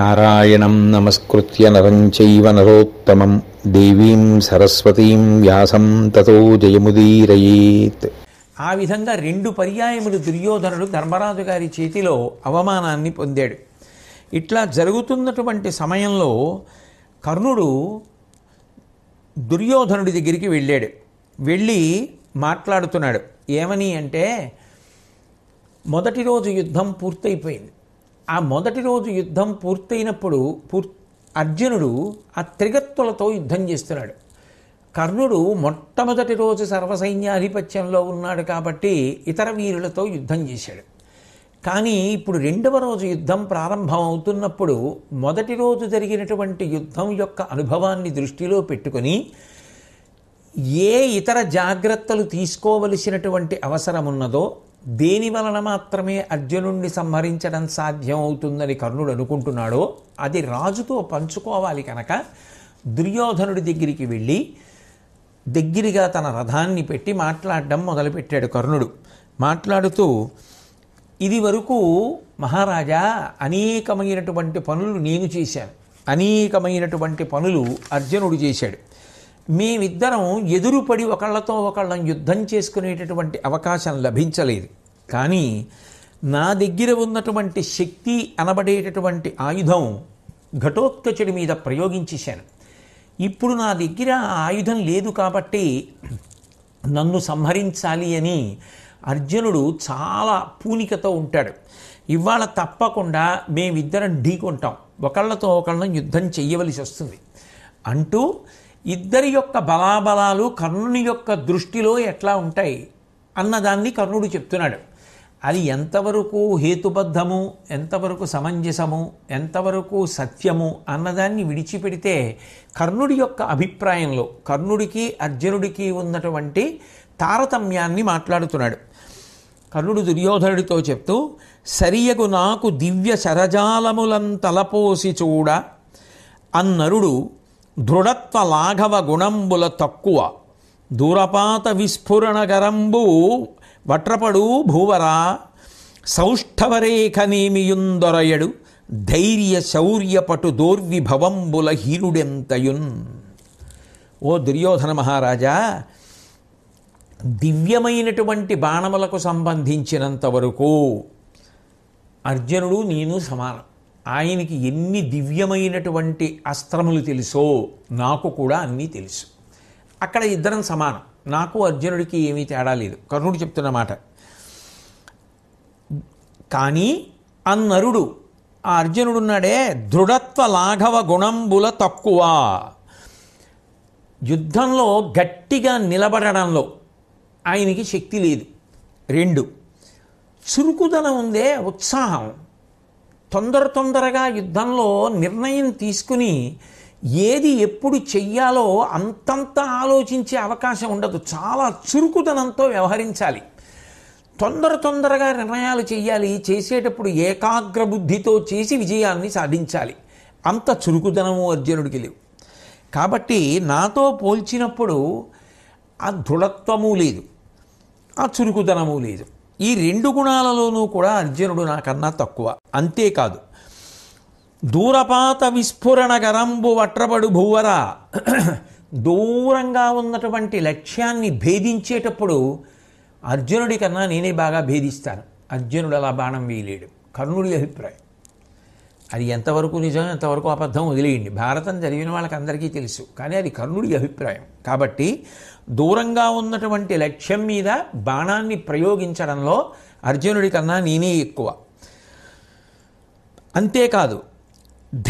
నారాయణం నమస్కృత్య నరం చైవ నరోత్తమం దేవీం సరస్వతీం వ్యాసం తతో జయముదీరయేత్ ఆ విధంగా రెండు పర్యాయములు దుర్యోధనుడు ధర్మరాజు గారి చేతిలో అవమానాన్ని పొందాడు ఇట్లా జరుగుతున్నటువంటి సమయంలో కర్ణుడు దుర్యోధనుడి దగ్గరికి వెళ్ళాడు వెళ్ళి మాట్లాడుతున్నాడు ఏమని అంటే మొదటి రోజు యుద్ధం పూర్తయిపోయింది ఆ మొదటి రోజు యుద్ధం పూర్తయినప్పుడు పూర్ అర్జునుడు ఆ త్రిగత్తులతో యుద్ధం చేస్తున్నాడు కర్ణుడు మొట్టమొదటి రోజు సర్వసైన్యాధిపత్యంలో ఉన్నాడు కాబట్టి ఇతర వీరులతో యుద్ధం చేశాడు కానీ ఇప్పుడు రెండవ రోజు యుద్ధం ప్రారంభమవుతున్నప్పుడు మొదటి రోజు జరిగినటువంటి యుద్ధం యొక్క అనుభవాన్ని దృష్టిలో పెట్టుకొని ఏ ఇతర జాగ్రత్తలు తీసుకోవలసినటువంటి అవసరం ఉన్నదో దేని వలన మాత్రమే అర్జునుణ్ణి సంహరించడం సాధ్యం అవుతుందని కర్ణుడు అనుకుంటున్నాడో అది రాజుతో పంచుకోవాలి కనుక దుర్యోధనుడి దగ్గరికి వెళ్ళి దగ్గరగా తన రథాన్ని పెట్టి మాట్లాడడం మొదలుపెట్టాడు కర్ణుడు మాట్లాడుతూ ఇది వరకు మహారాజా అనేకమైనటువంటి పనులు నేను చేశాను అనేకమైనటువంటి పనులు అర్జునుడు చేశాడు మేమిద్దరం ఎదురుపడి ఒకళ్ళతో ఒకళ్ళం యుద్ధం చేసుకునేటటువంటి అవకాశం లభించలేదు కానీ నా దగ్గర ఉన్నటువంటి శక్తి అనబడేటటువంటి ఆయుధం ఘటోత్కచుడి మీద ప్రయోగించేశాను ఇప్పుడు నా దగ్గర ఆ ఆయుధం లేదు కాబట్టి నన్ను సంహరించాలి అని అర్జునుడు చాలా పూనికతో ఉంటాడు ఇవాళ తప్పకుండా మేమిద్దరం ఢీకొంటాం ఒకళ్ళతో ఒకళ్ళం యుద్ధం చేయవలసి వస్తుంది అంటూ ఇద్దరి యొక్క బలాబలాలు కర్ణుని యొక్క దృష్టిలో ఎట్లా ఉంటాయి అన్నదాన్ని కర్ణుడు చెప్తున్నాడు అది ఎంతవరకు హేతుబద్ధము ఎంతవరకు సమంజసము ఎంతవరకు సత్యము అన్నదాన్ని విడిచిపెడితే కర్ణుడి యొక్క అభిప్రాయంలో కర్ణుడికి అర్జునుడికి ఉన్నటువంటి తారతమ్యాన్ని మాట్లాడుతున్నాడు కర్ణుడు దుర్యోధనుడితో చెప్తూ సరియగు నాకు దివ్య శరజాలములంతలపోసి చూడ అన్నరుడు దృఢత్వ లాఘవ గుణంబుల తక్కువ దూరపాత విస్ఫురణగరంబు వట్రపడు భూవరా సౌష్ఠవరేఖ నీమియుందొరయడు ధైర్య శౌర్యపటు దోర్విభవంబుల హీరుడెంతయున్ ఓ దుర్యోధన మహారాజా దివ్యమైనటువంటి బాణములకు సంబంధించినంతవరకు అర్జునుడు నేను సమానం ఆయనకి ఎన్ని దివ్యమైనటువంటి అస్త్రములు తెలుసో నాకు కూడా అన్నీ తెలుసు అక్కడ ఇద్దరం సమానం నాకు అర్జునుడికి ఏమీ తేడా లేదు కర్ణుడు చెప్తున్నమాట కానీ అన్నరుడు ఆ అర్జునుడున్నాడే దృఢత్వ లాఘవ గుణంబుల తక్కువ యుద్ధంలో గట్టిగా నిలబడడంలో ఆయనకి శక్తి లేదు రెండు చురుకుదనం ఉందే ఉత్సాహం తొందర తొందరగా యుద్ధంలో నిర్ణయం తీసుకుని ఏది ఎప్పుడు చెయ్యాలో అంతంత ఆలోచించే అవకాశం ఉండదు చాలా చురుకుదనంతో వ్యవహరించాలి తొందర తొందరగా నిర్ణయాలు చేయాలి చేసేటప్పుడు ఏకాగ్ర బుద్ధితో చేసి విజయాన్ని సాధించాలి అంత చురుకుదనము అర్జునుడికి లేవు కాబట్టి నాతో పోల్చినప్పుడు ఆ దృఢత్వము లేదు ఆ చురుకుదనము లేదు ఈ రెండు గుణాలలోనూ కూడా అర్జునుడు నాకన్నా తక్కువ అంతేకాదు దూరపాత విస్ఫురణ గరంబు వట్రబడు భూవర దూరంగా ఉన్నటువంటి లక్ష్యాన్ని భేదించేటప్పుడు అర్జునుడి కన్నా నేనే బాగా భేదిస్తాను అర్జునుడు అలా బాణం వేయలేడు కర్ణుడి అభిప్రాయం అది ఎంతవరకు నిజం ఎంతవరకు అబద్ధం వదిలేయండి భారతం జరిగిన వాళ్ళకి అందరికీ తెలుసు కానీ అది కర్ణుడి అభిప్రాయం కాబట్టి దూరంగా ఉన్నటువంటి లక్ష్యం మీద బాణాన్ని ప్రయోగించడంలో అర్జునుడి కన్నా నేనే ఎక్కువ అంతేకాదు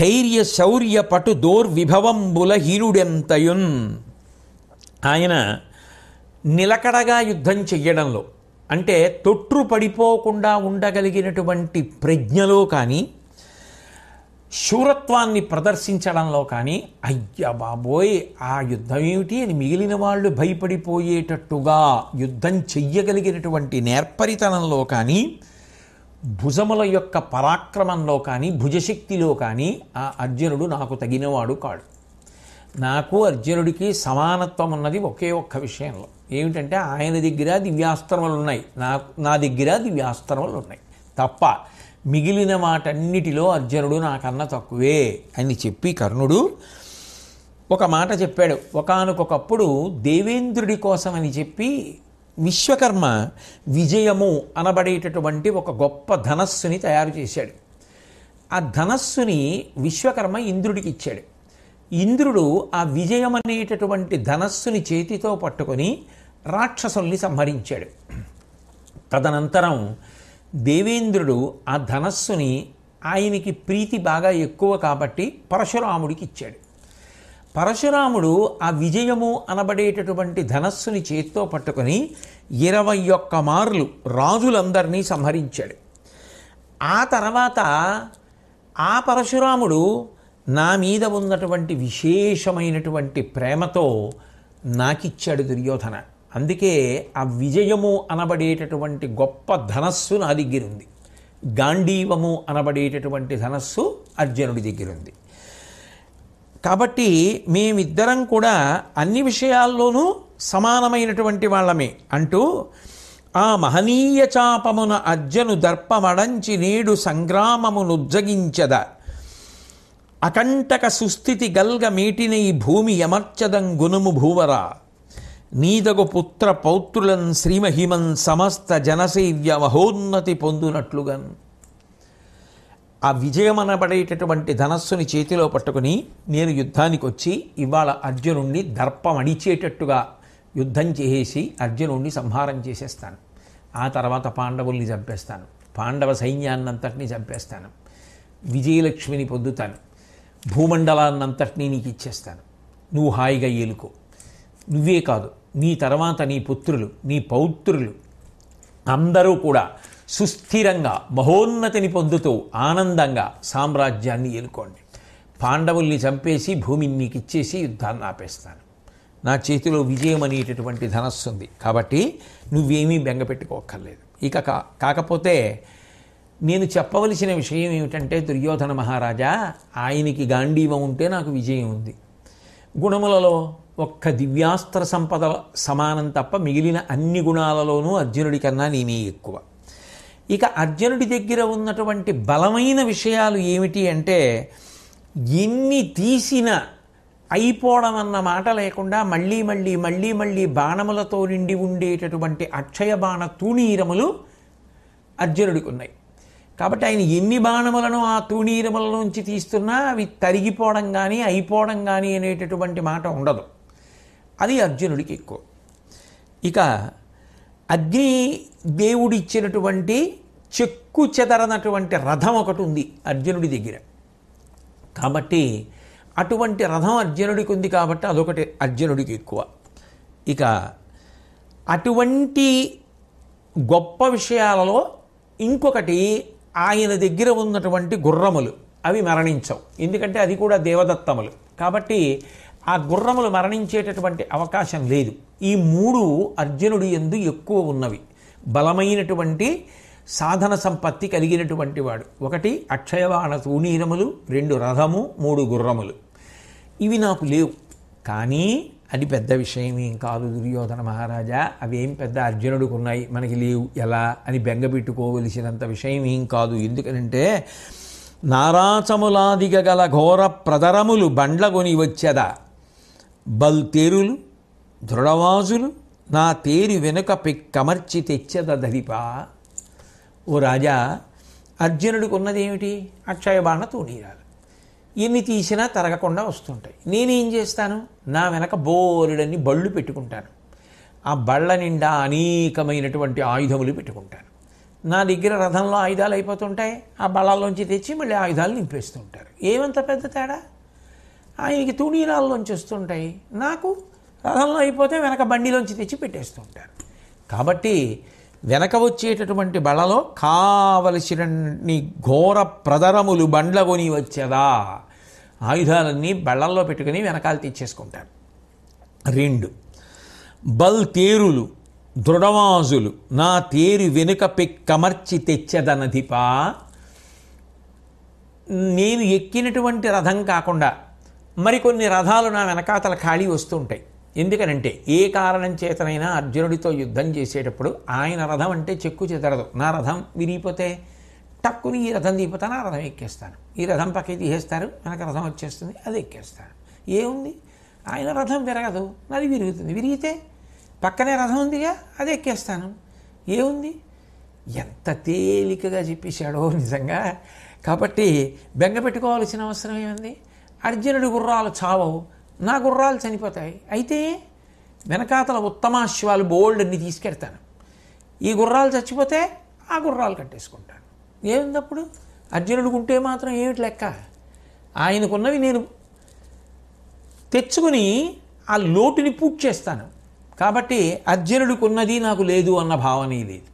ధైర్య శౌర్య పటు దోర్విభవం హీనుడెంతయున్ ఆయన నిలకడగా యుద్ధం చెయ్యడంలో అంటే తొట్రు పడిపోకుండా ఉండగలిగినటువంటి ప్రజ్ఞలో కానీ శూరత్వాన్ని ప్రదర్శించడంలో కానీ అయ్య బాబోయ్ ఆ యుద్ధం ఏమిటి అని మిగిలిన వాళ్ళు భయపడిపోయేటట్టుగా యుద్ధం చెయ్యగలిగినటువంటి నేర్పరితనంలో కానీ భుజముల యొక్క పరాక్రమంలో కానీ భుజశక్తిలో కానీ ఆ అర్జునుడు నాకు తగినవాడు కాడు నాకు అర్జునుడికి సమానత్వం ఉన్నది ఒకే ఒక్క విషయంలో ఏమిటంటే ఆయన దగ్గర దివ్యాస్త్రములు ఉన్నాయి నాకు నా దగ్గర దివ్యాస్త్రములు ఉన్నాయి తప్ప మిగిలిన మాటన్నిటిలో అర్జునుడు నాకన్న తక్కువే అని చెప్పి కర్ణుడు ఒక మాట చెప్పాడు ఒకనకొకప్పుడు దేవేంద్రుడి కోసం అని చెప్పి విశ్వకర్మ విజయము అనబడేటటువంటి ఒక గొప్ప ధనస్సుని తయారు చేశాడు ఆ ధనస్సుని విశ్వకర్మ ఇంద్రుడికి ఇచ్చాడు ఇంద్రుడు ఆ విజయం అనేటటువంటి ధనస్సుని చేతితో పట్టుకొని రాక్షసుల్ని సంహరించాడు తదనంతరం దేవేంద్రుడు ఆ ధనస్సుని ఆయనకి ప్రీతి బాగా ఎక్కువ కాబట్టి పరశురాముడికి ఇచ్చాడు పరశురాముడు ఆ విజయము అనబడేటటువంటి ధనస్సుని చేత్తో పట్టుకొని ఇరవై ఒక్క మార్లు రాజులందరినీ సంహరించాడు ఆ తర్వాత ఆ పరశురాముడు నా మీద ఉన్నటువంటి విశేషమైనటువంటి ప్రేమతో నాకిచ్చాడు దుర్యోధన అందుకే ఆ విజయము అనబడేటటువంటి గొప్ప ధనస్సు నా దగ్గరుంది గాంధీవము అనబడేటటువంటి ధనస్సు అర్జునుడి దగ్గరుంది ఉంది కాబట్టి మేమిద్దరం కూడా అన్ని విషయాల్లోనూ సమానమైనటువంటి వాళ్ళమే అంటూ ఆ మహనీయ చాపమున అర్జను దర్పమడంచి నేడు సంగ్రామమునుజ్జగించద అకంటక సుస్థితి గల్గ మేటినై భూమి యమర్చదం గుణము భూవరా నీదగు పుత్ర పౌత్రులన్ శ్రీమహిమన్ సమస్త జనసేవ్య మహోన్నతి పొందునట్లుగన్ ఆ విజయమనబడేటటువంటి ధనస్సుని చేతిలో పట్టుకుని నేను యుద్ధానికి వచ్చి ఇవాళ అర్జునుణ్ణి దర్పం అడిచేటట్టుగా యుద్ధం చేసేసి అర్జునుణ్ణి సంహారం చేసేస్తాను ఆ తర్వాత పాండవుల్ని చంపేస్తాను పాండవ సైన్యాన్నంతటిని చంపేస్తాను విజయలక్ష్మిని పొందుతాను భూమండలాన్నంతటినీ నీకు ఇచ్చేస్తాను నువ్వు హాయిగా ఏలుకో నువ్వే కాదు నీ తర్వాత నీ పుత్రులు నీ పౌత్రులు అందరూ కూడా సుస్థిరంగా మహోన్నతిని పొందుతూ ఆనందంగా సామ్రాజ్యాన్ని ఏలుకోండి పాండవుల్ని చంపేసి భూమిని నీకు ఇచ్చేసి యుద్ధాన్ని ఆపేస్తాను నా చేతిలో విజయం అనేటటువంటి ధనస్సు ఉంది కాబట్టి నువ్వేమీ బెంగపెట్టుకోక్కర్లేదు ఇక కాకపోతే నేను చెప్పవలసిన విషయం ఏమిటంటే దుర్యోధన మహారాజా ఆయనకి గాంధీవం ఉంటే నాకు విజయం ఉంది గుణములలో ఒక్క దివ్యాస్త్ర సంపద సమానం తప్ప మిగిలిన అన్ని గుణాలలోనూ అర్జునుడి కన్నా నేనే ఎక్కువ ఇక అర్జునుడి దగ్గర ఉన్నటువంటి బలమైన విషయాలు ఏమిటి అంటే ఎన్ని తీసిన అయిపోవడం అన్న మాట లేకుండా మళ్ళీ మళ్ళీ మళ్ళీ మళ్ళీ బాణములతో నిండి ఉండేటటువంటి అక్షయ బాణ తూణీరములు అర్జునుడికి ఉన్నాయి కాబట్టి ఆయన ఎన్ని బాణములను ఆ తూణీరముల నుంచి తీస్తున్నా అవి తరిగిపోవడం కానీ అయిపోవడం కానీ అనేటటువంటి మాట ఉండదు అది అర్జునుడికి ఎక్కువ ఇక అగ్ని దేవుడిచ్చినటువంటి చెక్కు చెదరనటువంటి రథం ఒకటి ఉంది అర్జునుడి దగ్గర కాబట్టి అటువంటి రథం అర్జునుడికి ఉంది కాబట్టి అదొకటి అర్జునుడికి ఎక్కువ ఇక అటువంటి గొప్ప విషయాలలో ఇంకొకటి ఆయన దగ్గర ఉన్నటువంటి గుర్రములు అవి మరణించవు ఎందుకంటే అది కూడా దేవదత్తములు కాబట్టి ఆ గుర్రములు మరణించేటటువంటి అవకాశం లేదు ఈ మూడు అర్జునుడి ఎందు ఎక్కువ ఉన్నవి బలమైనటువంటి సాధన సంపత్తి కలిగినటువంటి వాడు ఒకటి అక్షయవాణ తూనీరములు రెండు రథము మూడు గుర్రములు ఇవి నాకు లేవు కానీ అది పెద్ద విషయమేం కాదు దుర్యోధన మహారాజా అవేం పెద్ద అర్జునుడికి ఉన్నాయి మనకి లేవు ఎలా అని బెంగపెట్టుకోవలసినంత విషయం ఏం కాదు ఎందుకనంటే నారాచములాదిగ గల ఘోర ప్రదరములు బండ్ల కొని వచ్చేదా బల్తేరులు దృఢవాజులు నా తేరి వెనుక కమర్చి తెచ్చదధిపా ఓ రాజా అర్జునుడికి ఉన్నదేమిటి బాణ తూణీరాలు ఎన్ని తీసినా తరగకుండా వస్తుంటాయి నేనేం చేస్తాను నా వెనక బోరుడని బళ్ళు పెట్టుకుంటాను ఆ బళ్ళ నిండా అనేకమైనటువంటి ఆయుధములు పెట్టుకుంటాను నా దగ్గర రథంలో ఆయుధాలు అయిపోతుంటాయి ఆ బళ్ళల్లోంచి తెచ్చి మళ్ళీ ఆయుధాలు నింపేస్తుంటారు ఏమంత పెద్ద తేడా ఆయనకి తుణీరాల్లోంచి వస్తుంటాయి నాకు రథంలో అయిపోతే వెనక బండిలోంచి తెచ్చి పెట్టేస్తుంటారు కాబట్టి వెనక వచ్చేటటువంటి బళలో కావలసిన ఘోర ప్రదరములు బండ్ల కొని వచ్చేదా ఆయుధాలన్నీ బళ్ళల్లో పెట్టుకుని వెనకాలు తెచ్చేసుకుంటారు రెండు బల్ తేరులు దృఢమాజులు నా తేరు వెనుక పెక్కమర్చి తెచ్చదనధిపా నేను ఎక్కినటువంటి రథం కాకుండా మరికొన్ని రథాలు నా వెనకాతల ఖాళీ వస్తుంటాయి ఎందుకనంటే ఏ కారణం చేతనైనా అర్జునుడితో యుద్ధం చేసేటప్పుడు ఆయన రథం అంటే చెక్కు చెదరదు నా రథం విరిగిపోతే టక్కుని ఈ రథం దిగిపోతాను ఆ రథం ఎక్కేస్తాను ఈ రథం పక్కకి తీసేస్తారు వెనక రథం వచ్చేస్తుంది అది ఎక్కేస్తాను ఏముంది ఆయన రథం విరగదు నాది విరుగుతుంది విరిగితే పక్కనే రథం ఉందిగా అది ఎక్కేస్తాను ఏముంది ఎంత తేలికగా చెప్పేశాడో నిజంగా కాబట్టి బెంగ పెట్టుకోవాల్సిన అవసరం ఏముంది అర్జునుడి గుర్రాలు చావవు నా గుర్రాలు చనిపోతాయి అయితే వెనకాతల ఉత్తమాశ్వాలు బోల్డ్ని తీసుకెడతాను ఈ గుర్రాలు చచ్చిపోతే ఆ గుర్రాలు కట్టేసుకుంటాను ఏముందప్పుడు అర్జునుడికి ఉంటే మాత్రం ఏమిటి లెక్క ఆయనకున్నవి నేను తెచ్చుకుని ఆ లోటుని పూర్తి చేస్తాను కాబట్టి అర్జునుడికి ఉన్నది నాకు లేదు అన్న భావనే లేదు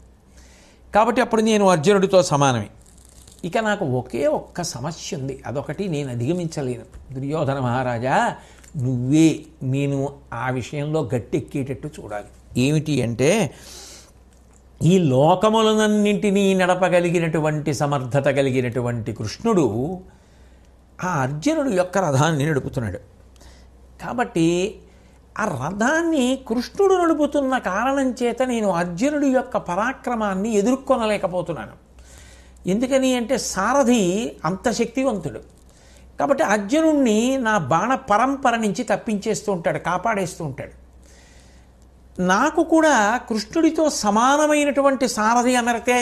కాబట్టి అప్పుడు నేను అర్జునుడితో సమానమే ఇక నాకు ఒకే ఒక్క సమస్య ఉంది అదొకటి నేను అధిగమించలేను దుర్యోధన మహారాజా నువ్వే నేను ఆ విషయంలో గట్టెక్కేటట్టు చూడాలి ఏమిటి అంటే ఈ లోకములనన్నింటినీ నడపగలిగినటువంటి సమర్థత కలిగినటువంటి కృష్ణుడు ఆ అర్జునుడు యొక్క రథాన్ని నడుపుతున్నాడు కాబట్టి ఆ రథాన్ని కృష్ణుడు నడుపుతున్న కారణం చేత నేను అర్జునుడి యొక్క పరాక్రమాన్ని ఎదుర్కొనలేకపోతున్నాను ఎందుకని అంటే సారథి అంత శక్తివంతుడు కాబట్టి అర్జునుణ్ణి నా బాణ పరంపర నుంచి తప్పించేస్తూ ఉంటాడు కాపాడేస్తూ ఉంటాడు నాకు కూడా కృష్ణుడితో సమానమైనటువంటి సారథి అనరితే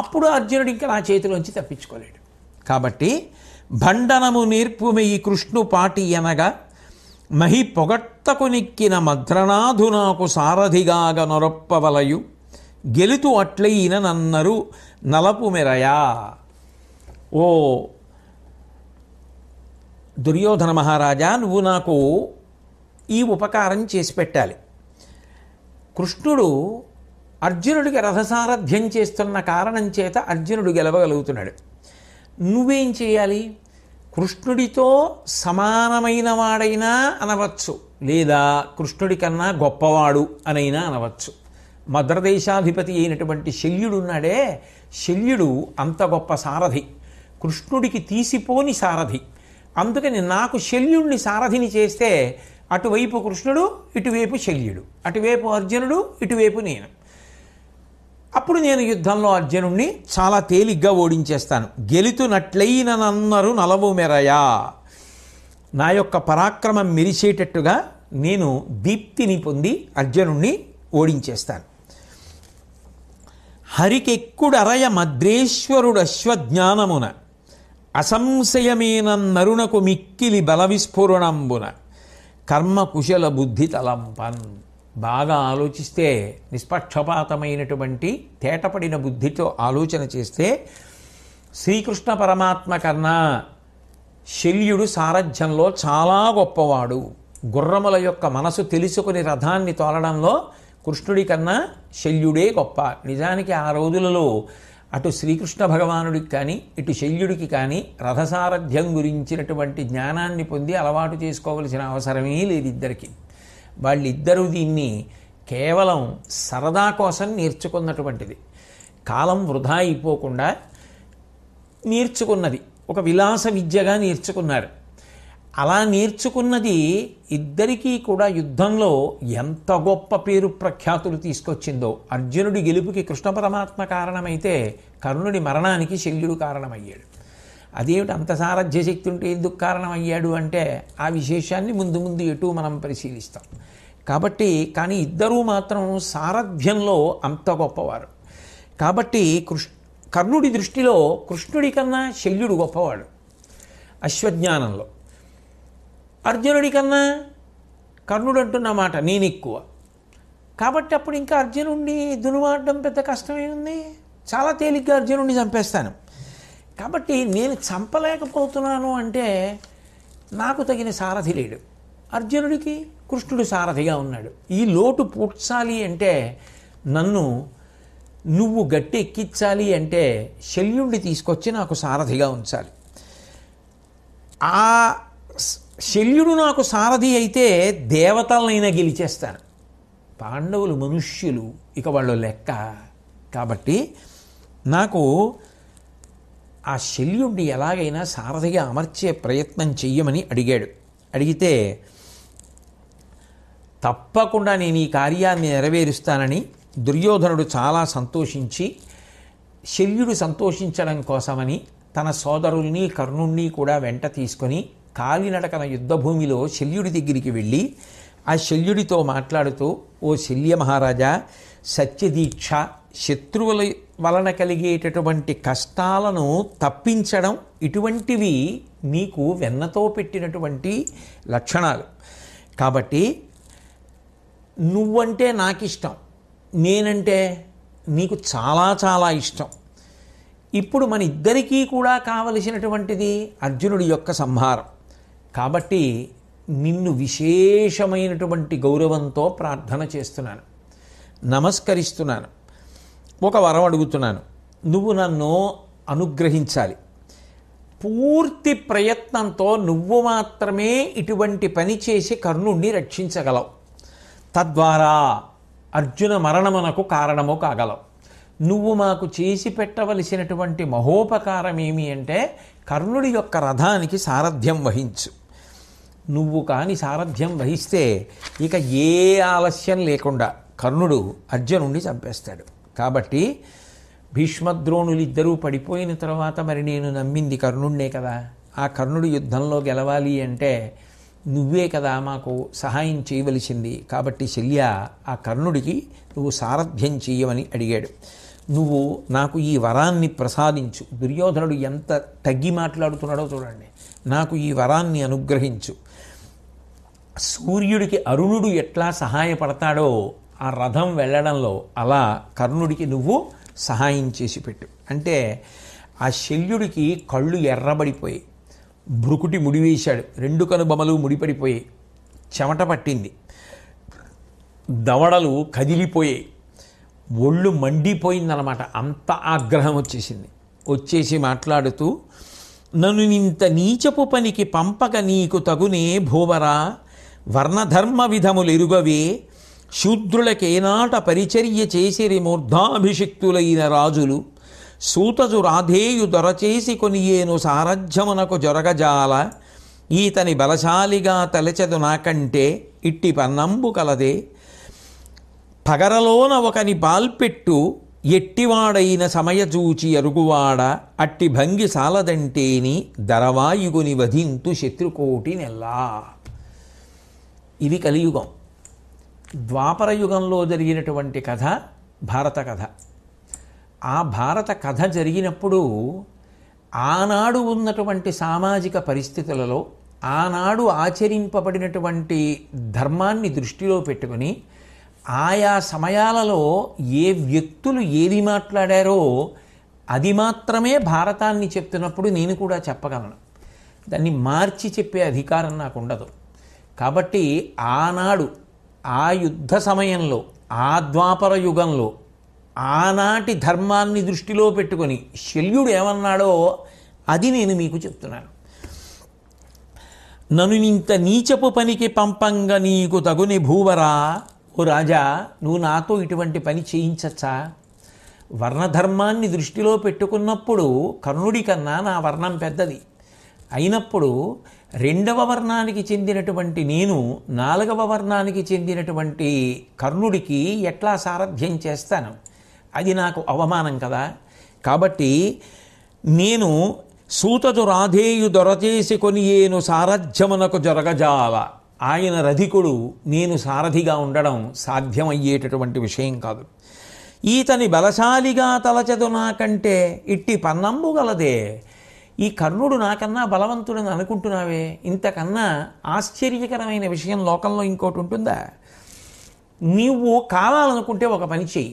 అప్పుడు అర్జునుడు ఇంకా నా చేతిలోంచి తప్పించుకోలేడు కాబట్టి భండనము నేర్పుమయి కృష్ణు పాటి అనగా మహి పొగట్టకు నిక్కిన మధ్రనాథు నాకు సారథిగాగ నొరొప్పవలయు గెలుతు అట్లయిన నన్నరు నలపు మెరయా ఓ దుర్యోధన మహారాజా నువ్వు నాకు ఈ ఉపకారం చేసి పెట్టాలి కృష్ణుడు అర్జునుడికి రథసారథ్యం చేస్తున్న కారణం చేత అర్జునుడు గెలవగలుగుతున్నాడు నువ్వేం చేయాలి కృష్ణుడితో సమానమైన వాడైనా అనవచ్చు లేదా కృష్ణుడి కన్నా గొప్పవాడు అనైనా అనవచ్చు మద్రదేశాధిపతి అయినటువంటి శల్యుడున్నాడే శల్యుడు అంత గొప్ప సారథి కృష్ణుడికి తీసిపోని సారథి అందుకని నాకు శల్యుణ్ణి సారథిని చేస్తే అటువైపు కృష్ణుడు ఇటువైపు శల్యుడు అటువైపు అర్జునుడు ఇటువైపు నేను అప్పుడు నేను యుద్ధంలో అర్జునుణ్ణి చాలా తేలిగ్గా ఓడించేస్తాను గెలుతునట్లయిననన్నారు నలవు మెరయా నా యొక్క పరాక్రమం మెరిసేటట్టుగా నేను దీప్తిని పొంది అర్జునుణ్ణి ఓడించేస్తాను హరికెక్కుడరయ మద్రేశ్వరుడు అశ్వజ్ఞానమున నరుణకు మిక్కిలి బలవిస్ఫురణంబున కర్మ కుశల బుద్ధి తలంపన్ బాగా ఆలోచిస్తే నిష్పక్షపాతమైనటువంటి తేటపడిన బుద్ధితో ఆలోచన చేస్తే శ్రీకృష్ణ పరమాత్మ కన్నా శల్యుడు సారథ్యంలో చాలా గొప్పవాడు గుర్రముల యొక్క మనసు తెలుసుకుని రథాన్ని తోలడంలో కృష్ణుడి కన్నా శల్యుడే గొప్ప నిజానికి ఆ రోజులలో అటు శ్రీకృష్ణ భగవానుడికి కానీ ఇటు శల్యుడికి కానీ రథసారథ్యం గురించినటువంటి జ్ఞానాన్ని పొంది అలవాటు చేసుకోవలసిన అవసరమే లేదు ఇద్దరికి వాళ్ళిద్దరూ దీన్ని కేవలం సరదా కోసం నేర్చుకున్నటువంటిది కాలం వృధా అయిపోకుండా నేర్చుకున్నది ఒక విలాస విద్యగా నేర్చుకున్నారు అలా నేర్చుకున్నది ఇద్దరికీ కూడా యుద్ధంలో ఎంత గొప్ప పేరు ప్రఖ్యాతులు తీసుకొచ్చిందో అర్జునుడి గెలుపుకి కృష్ణ పరమాత్మ కారణమైతే కర్ణుడి మరణానికి శల్యుడు కారణమయ్యాడు అదేమిటి అంత సారథ్య శక్తి ఉంటే ఎందుకు కారణమయ్యాడు అంటే ఆ విశేషాన్ని ముందు ముందు ఎటు మనం పరిశీలిస్తాం కాబట్టి కానీ ఇద్దరూ మాత్రం సారథ్యంలో అంత గొప్పవారు కాబట్టి కృష్ కర్ణుడి దృష్టిలో కృష్ణుడి కన్నా శల్యుడు గొప్పవాడు అశ్వజ్ఞానంలో అర్జునుడి కన్నా కర్ణుడు అంటున్నమాట నేను ఎక్కువ కాబట్టి అప్పుడు ఇంకా అర్జునుడిని దునుమాడడం పెద్ద కష్టమే ఉంది చాలా తేలిగ్గా అర్జునుడిని చంపేస్తాను కాబట్టి నేను చంపలేకపోతున్నాను అంటే నాకు తగిన సారథి లేడు అర్జునుడికి కృష్ణుడు సారథిగా ఉన్నాడు ఈ లోటు పూడ్చాలి అంటే నన్ను నువ్వు గట్టి ఎక్కించాలి అంటే శల్యుణ్ణి తీసుకొచ్చి నాకు సారథిగా ఉంచాలి ఆ శల్యుడు నాకు సారథి అయితే దేవతలనైనా గెలిచేస్తాను పాండవులు మనుష్యులు ఇక వాళ్ళు లెక్క కాబట్టి నాకు ఆ శల్యుడిని ఎలాగైనా సారథిగా అమర్చే ప్రయత్నం చెయ్యమని అడిగాడు అడిగితే తప్పకుండా నేను ఈ కార్యాన్ని నెరవేరుస్తానని దుర్యోధనుడు చాలా సంతోషించి శల్యుడు సంతోషించడం కోసమని తన సోదరుల్ని కర్ణుణ్ణి కూడా వెంట తీసుకొని కాలినడకన యుద్ధభూమిలో శల్యుడి దగ్గరికి వెళ్ళి ఆ శల్యుడితో మాట్లాడుతూ ఓ శల్య మహారాజా సత్యదీక్ష శత్రువుల వలన కలిగేటటువంటి కష్టాలను తప్పించడం ఇటువంటివి మీకు వెన్నతో పెట్టినటువంటి లక్షణాలు కాబట్టి నువ్వంటే నాకు ఇష్టం నేనంటే నీకు చాలా చాలా ఇష్టం ఇప్పుడు మన ఇద్దరికీ కూడా కావలసినటువంటిది అర్జునుడి యొక్క సంహారం కాబట్టి నిన్ను విశేషమైనటువంటి గౌరవంతో ప్రార్థన చేస్తున్నాను నమస్కరిస్తున్నాను ఒక వరం అడుగుతున్నాను నువ్వు నన్ను అనుగ్రహించాలి పూర్తి ప్రయత్నంతో నువ్వు మాత్రమే ఇటువంటి పని చేసి కర్ణుణ్ణి రక్షించగలవు తద్వారా అర్జున మరణమునకు కారణము కాగలవు నువ్వు మాకు చేసి పెట్టవలసినటువంటి మహోపకారం ఏమి అంటే కర్ణుడి యొక్క రథానికి సారథ్యం వహించు నువ్వు కాని సారథ్యం వహిస్తే ఇక ఏ ఆలస్యం లేకుండా కర్ణుడు అర్జునుడిని చంపేస్తాడు కాబట్టి భీష్మద్రోణులిద్దరూ పడిపోయిన తర్వాత మరి నేను నమ్మింది కర్ణుడినే కదా ఆ కర్ణుడు యుద్ధంలో గెలవాలి అంటే నువ్వే కదా మాకు సహాయం చేయవలసింది కాబట్టి శల్య ఆ కర్ణుడికి నువ్వు సారథ్యం చేయమని అడిగాడు నువ్వు నాకు ఈ వరాన్ని ప్రసాదించు దుర్యోధనుడు ఎంత తగ్గి మాట్లాడుతున్నాడో చూడండి నాకు ఈ వరాన్ని అనుగ్రహించు సూర్యుడికి అరుణుడు ఎట్లా సహాయపడతాడో ఆ రథం వెళ్ళడంలో అలా కర్ణుడికి నువ్వు సహాయం చేసి పెట్టు అంటే ఆ శల్యుడికి కళ్ళు ఎర్రబడిపోయి బ్రుకుటి ముడివేశాడు రెండు కనుబొమలు ముడిపడిపోయి చెమట పట్టింది దవడలు కదిలిపోయాయి ఒళ్ళు మండిపోయిందనమాట అంత ఆగ్రహం వచ్చేసింది వచ్చేసి మాట్లాడుతూ నన్ను ఇంత నీచపు పనికి పంపక నీకు తగునే భూవరా వర్ణధర్మ విధములు ఇరుగవే శూద్రులకేనాట పరిచర్య చేసిరి మూర్ధాభిషిక్తులైన రాజులు సూతజు రాధేయు దొరచేసి కొనియేను సారథ్యమునకు జొరగజాల ఈతని బలశాలిగా తలచెదు నాకంటే ఇట్టి పన్నంబు కలదే పగరలోన ఒకని పాల్పెట్టు ఎట్టివాడైన సమయచూచి అరుగువాడ అట్టి భంగి సాలదంటేని దరవాయుగుని వధింతు శత్రుకోటి నెల్లా ఇది కలియుగం ద్వాపర యుగంలో జరిగినటువంటి కథ భారత కథ ఆ భారత కథ జరిగినప్పుడు ఆనాడు ఉన్నటువంటి సామాజిక పరిస్థితులలో ఆనాడు ఆచరింపబడినటువంటి ధర్మాన్ని దృష్టిలో పెట్టుకుని ఆయా సమయాలలో ఏ వ్యక్తులు ఏది మాట్లాడారో అది మాత్రమే భారతాన్ని చెప్తున్నప్పుడు నేను కూడా చెప్పగలను దాన్ని మార్చి చెప్పే అధికారం నాకు ఉండదు కాబట్టి ఆనాడు ఆ యుద్ధ సమయంలో ఆ ద్వాపర యుగంలో ఆనాటి ధర్మాన్ని దృష్టిలో పెట్టుకొని శల్యుడు ఏమన్నాడో అది నేను మీకు చెప్తున్నాను నన్ను ఇంత నీచపు పనికి పంపంగా నీకు తగుని భూవరా ఓ రాజా నువ్వు నాతో ఇటువంటి పని చేయించచ్చా వర్ణధర్మాన్ని దృష్టిలో పెట్టుకున్నప్పుడు కర్ణుడి కన్నా నా వర్ణం పెద్దది అయినప్పుడు రెండవ వర్ణానికి చెందినటువంటి నేను నాలుగవ వర్ణానికి చెందినటువంటి కర్ణుడికి ఎట్లా సారథ్యం చేస్తాను అది నాకు అవమానం కదా కాబట్టి నేను సూతజు రాధేయు దొరచేసి కొనియేను సారథ్యమునకు జరగజాల ఆయన రధికుడు నేను సారథిగా ఉండడం సాధ్యమయ్యేటటువంటి విషయం కాదు ఈతని బలశాలిగా తలచదు నాకంటే ఇట్టి పన్నంబు గలదే ఈ కర్ణుడు నాకన్నా బలవంతుడని అనుకుంటున్నావే ఇంతకన్నా ఆశ్చర్యకరమైన విషయం లోకంలో ఇంకోటి ఉంటుందా నీవు కావాలనుకుంటే ఒక పని చెయ్యి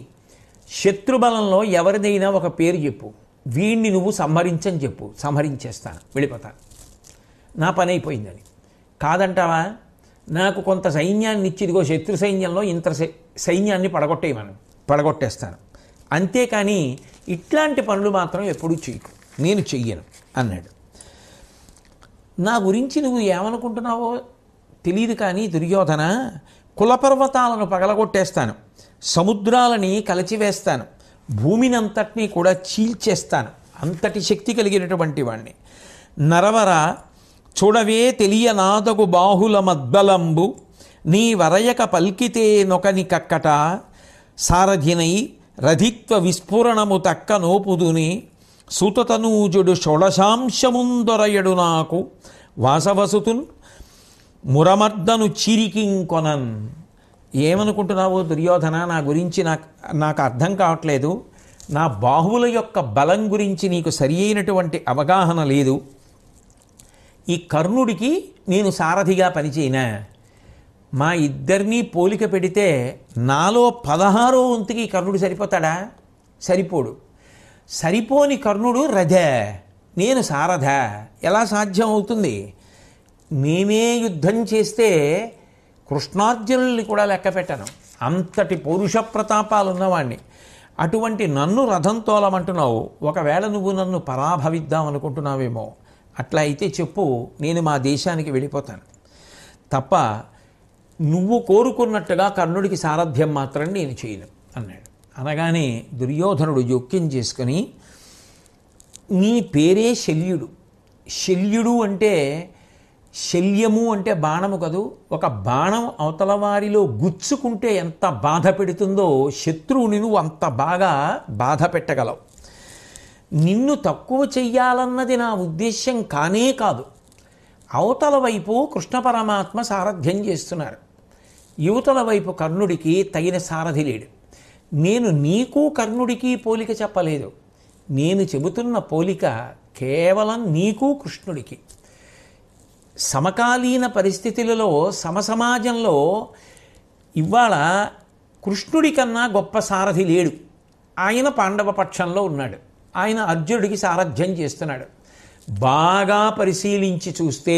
శత్రుబలంలో ఎవరిదైనా ఒక పేరు చెప్పు వీణ్ణి నువ్వు సంహరించని చెప్పు సంహరించేస్తాను వెళ్ళిపోతాను నా పని అయిపోయిందని కాదంటావా నాకు కొంత సైన్యాన్ని ఇచ్చిదిగో శత్రు సైన్యంలో ఇంత సైన్యాన్ని పడగొట్టేయమను పడగొట్టేస్తాను అంతేకాని ఇట్లాంటి పనులు మాత్రం ఎప్పుడూ చేయకు నేను చెయ్యను అన్నాడు నా గురించి నువ్వు ఏమనుకుంటున్నావో తెలియదు కానీ దుర్యోధన కులపర్వతాలను పగలగొట్టేస్తాను సముద్రాలని కలచివేస్తాను భూమిని అంతటినీ కూడా చీల్చేస్తాను అంతటి శక్తి కలిగినటువంటి వాణ్ణి నరవర చూడవే తెలియనాదగు బాహుల మద్బలంబు నీ వరయక పల్కితే నొకని కక్కట సారథినై రధిత్వ విస్ఫురణము తక్క నోపుదుని సుతతనూజుడు షోడశాంశముందొరయడు నాకు వాసవసుతున్ మురమర్దను చిరికింకొనన్ ఏమనుకుంటున్నావు దుర్యోధన నా గురించి నాకు నాకు అర్థం కావట్లేదు నా బాహువుల యొక్క బలం గురించి నీకు సరి అయినటువంటి అవగాహన లేదు ఈ కర్ణుడికి నేను సారథిగా పనిచేయన మా ఇద్దరినీ పోలిక పెడితే నాలో పదహారో వంతుకి కర్ణుడు సరిపోతాడా సరిపోడు సరిపోని కర్ణుడు రథే నేను సారథ ఎలా సాధ్యం అవుతుంది నేనే యుద్ధం చేస్తే కృష్ణార్జునుల్ని కూడా లెక్క పెట్టను అంతటి పౌరుష ప్రతాపాలు ఉన్నవాణ్ణి అటువంటి నన్ను రథం తోలమంటున్నావు ఒకవేళ నువ్వు నన్ను పరాభవిద్దాం అనుకుంటున్నావేమో అట్లా అయితే చెప్పు నేను మా దేశానికి వెళ్ళిపోతాను తప్ప నువ్వు కోరుకున్నట్టుగా కర్ణుడికి సారథ్యం మాత్రం నేను చేయను అన్నాడు అనగానే దుర్యోధనుడు జోక్యం చేసుకుని నీ పేరే శల్యుడు శల్యుడు అంటే శల్యము అంటే బాణము కదూ ఒక బాణం అవతల వారిలో గుచ్చుకుంటే ఎంత బాధ పెడుతుందో శత్రువుని నువ్వు అంత బాగా బాధ పెట్టగలవు నిన్ను తక్కువ చెయ్యాలన్నది నా ఉద్దేశ్యం కానే కాదు అవతల వైపు కృష్ణ పరమాత్మ సారథ్యం చేస్తున్నారు యువతల వైపు కర్ణుడికి తగిన సారథి లేడు నేను నీకు కర్ణుడికి పోలిక చెప్పలేదు నేను చెబుతున్న పోలిక కేవలం నీకు కృష్ణుడికి సమకాలీన పరిస్థితులలో సమసమాజంలో ఇవాళ కృష్ణుడి కన్నా గొప్ప సారథి లేడు ఆయన పాండవ పక్షంలో ఉన్నాడు ఆయన అర్జునుడికి సారథ్యం చేస్తున్నాడు బాగా పరిశీలించి చూస్తే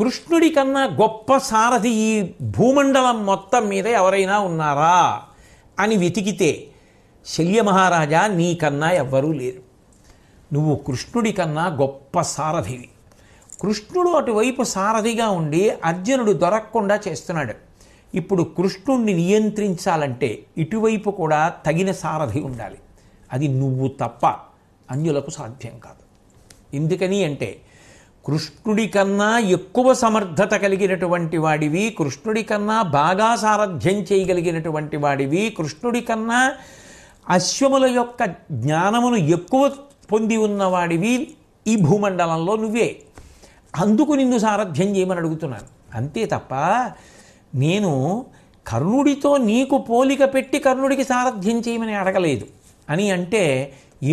కృష్ణుడి కన్నా గొప్ప సారథి ఈ భూమండలం మొత్తం మీద ఎవరైనా ఉన్నారా అని వెతికితే శల్య మహారాజా నీకన్నా ఎవ్వరూ లేరు నువ్వు కృష్ణుడి కన్నా గొప్ప సారథివి కృష్ణుడు అటువైపు సారథిగా ఉండి అర్జునుడు దొరకకుండా చేస్తున్నాడు ఇప్పుడు కృష్ణుణ్ణి నియంత్రించాలంటే ఇటువైపు కూడా తగిన సారథి ఉండాలి అది నువ్వు తప్ప అన్యులకు సాధ్యం కాదు ఎందుకని అంటే కృష్ణుడి కన్నా ఎక్కువ సమర్థత కలిగినటువంటి వాడివి కృష్ణుడి కన్నా బాగా సారథ్యం చేయగలిగినటువంటి వాడివి కృష్ణుడి కన్నా అశ్వముల యొక్క జ్ఞానమును ఎక్కువ పొంది ఉన్నవాడివి ఈ భూమండలంలో నువ్వే అందుకు నిన్ను సారథ్యం చేయమని అడుగుతున్నాను అంతే తప్ప నేను కర్ణుడితో నీకు పోలిక పెట్టి కర్ణుడికి సారథ్యం చేయమని అడగలేదు అని అంటే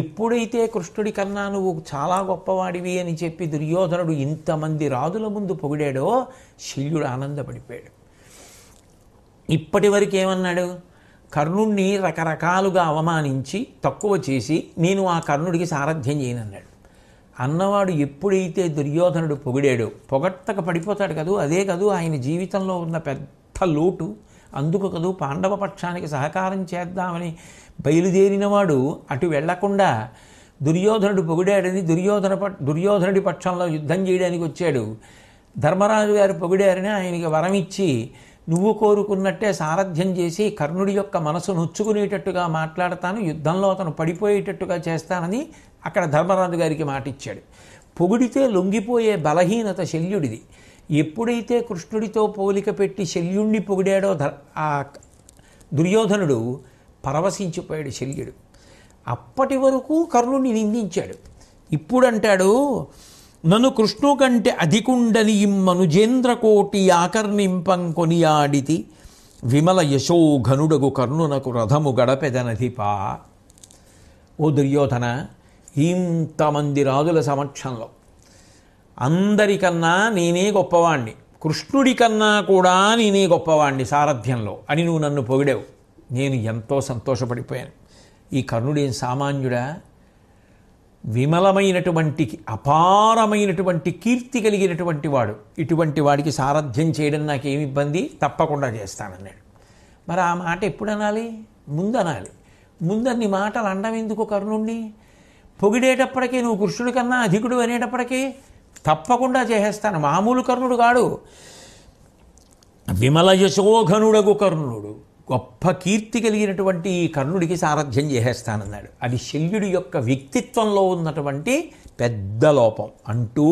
ఎప్పుడైతే కృష్ణుడి కన్నా నువ్వు చాలా గొప్పవాడివి అని చెప్పి దుర్యోధనుడు ఇంతమంది రాజుల ముందు పొగిడాడో శల్యుడు ఆనందపడిపోయాడు ఇప్పటి వరకు ఏమన్నాడు కర్ణుణ్ణి రకరకాలుగా అవమానించి తక్కువ చేసి నేను ఆ కర్ణుడికి సారథ్యం చేయనన్నాడు అన్నవాడు ఎప్పుడైతే దుర్యోధనుడు పొగిడాడో పొగట్టక పడిపోతాడు కదూ అదే కదూ ఆయన జీవితంలో ఉన్న పెద్ద లోటు అందుకు కదూ పాండవ పక్షానికి సహకారం చేద్దామని బయలుదేరినవాడు అటు వెళ్లకుండా దుర్యోధనుడు పొగిడాడని దుర్యోధన దుర్యోధనుడి పక్షంలో యుద్ధం చేయడానికి వచ్చాడు ధర్మరాజు గారు పొగిడారని ఆయనకి వరం ఇచ్చి నువ్వు కోరుకున్నట్టే సారథ్యం చేసి కర్ణుడి యొక్క మనసు నొచ్చుకునేటట్టుగా మాట్లాడతాను యుద్ధంలో అతను పడిపోయేటట్టుగా చేస్తానని అక్కడ ధర్మరాజు గారికి మాటిచ్చాడు పొగిడితే లొంగిపోయే బలహీనత శల్యుడిది ఎప్పుడైతే కృష్ణుడితో పోలిక పెట్టి శల్యుణ్ణి పొగిడాడో ఆ దుర్యోధనుడు పరవశించిపోయాడు శల్యుడు అప్పటి వరకు కర్ణుడిని నిందించాడు ఇప్పుడు అంటాడు నన్ను కృష్ణు కంటే అధికుండని కోటి ఆకర్ణింపం కొనియాడితి విమల యశోఘనుడగు కర్ణునకు రథము గడపెదనధిపా ఓ దుర్యోధన ఇంతమంది రాజుల సమక్షంలో అందరికన్నా నేనే గొప్పవాణ్ణి కృష్ణుడి కన్నా కూడా నేనే గొప్పవాణ్ణి సారథ్యంలో అని నువ్వు నన్ను పొగిడావు నేను ఎంతో సంతోషపడిపోయాను ఈ కర్ణుడేం సామాన్యుడా విమలమైనటువంటి అపారమైనటువంటి కీర్తి కలిగినటువంటి వాడు ఇటువంటి వాడికి సారథ్యం చేయడం ఏమి ఇబ్బంది తప్పకుండా చేస్తానన్నాడు మరి ఆ మాట ఎప్పుడు అనాలి ముందనాలి ముందన్ని మాటలు అండవెందుకు ఎందుకు కర్ణుణ్ణి పొగిడేటప్పటికీ నువ్వు కృష్ణుడి కన్నా అధికుడు అనేటప్పటికీ తప్పకుండా చేసేస్తాను మామూలు కర్ణుడు కాడు విమల యశోఘనుడగు కర్ణుడు గొప్ప కీర్తి కలిగినటువంటి ఈ కర్ణుడికి సారథ్యం చేసేస్తానన్నాడు అది శల్యుడి యొక్క వ్యక్తిత్వంలో ఉన్నటువంటి పెద్ద లోపం అంటూ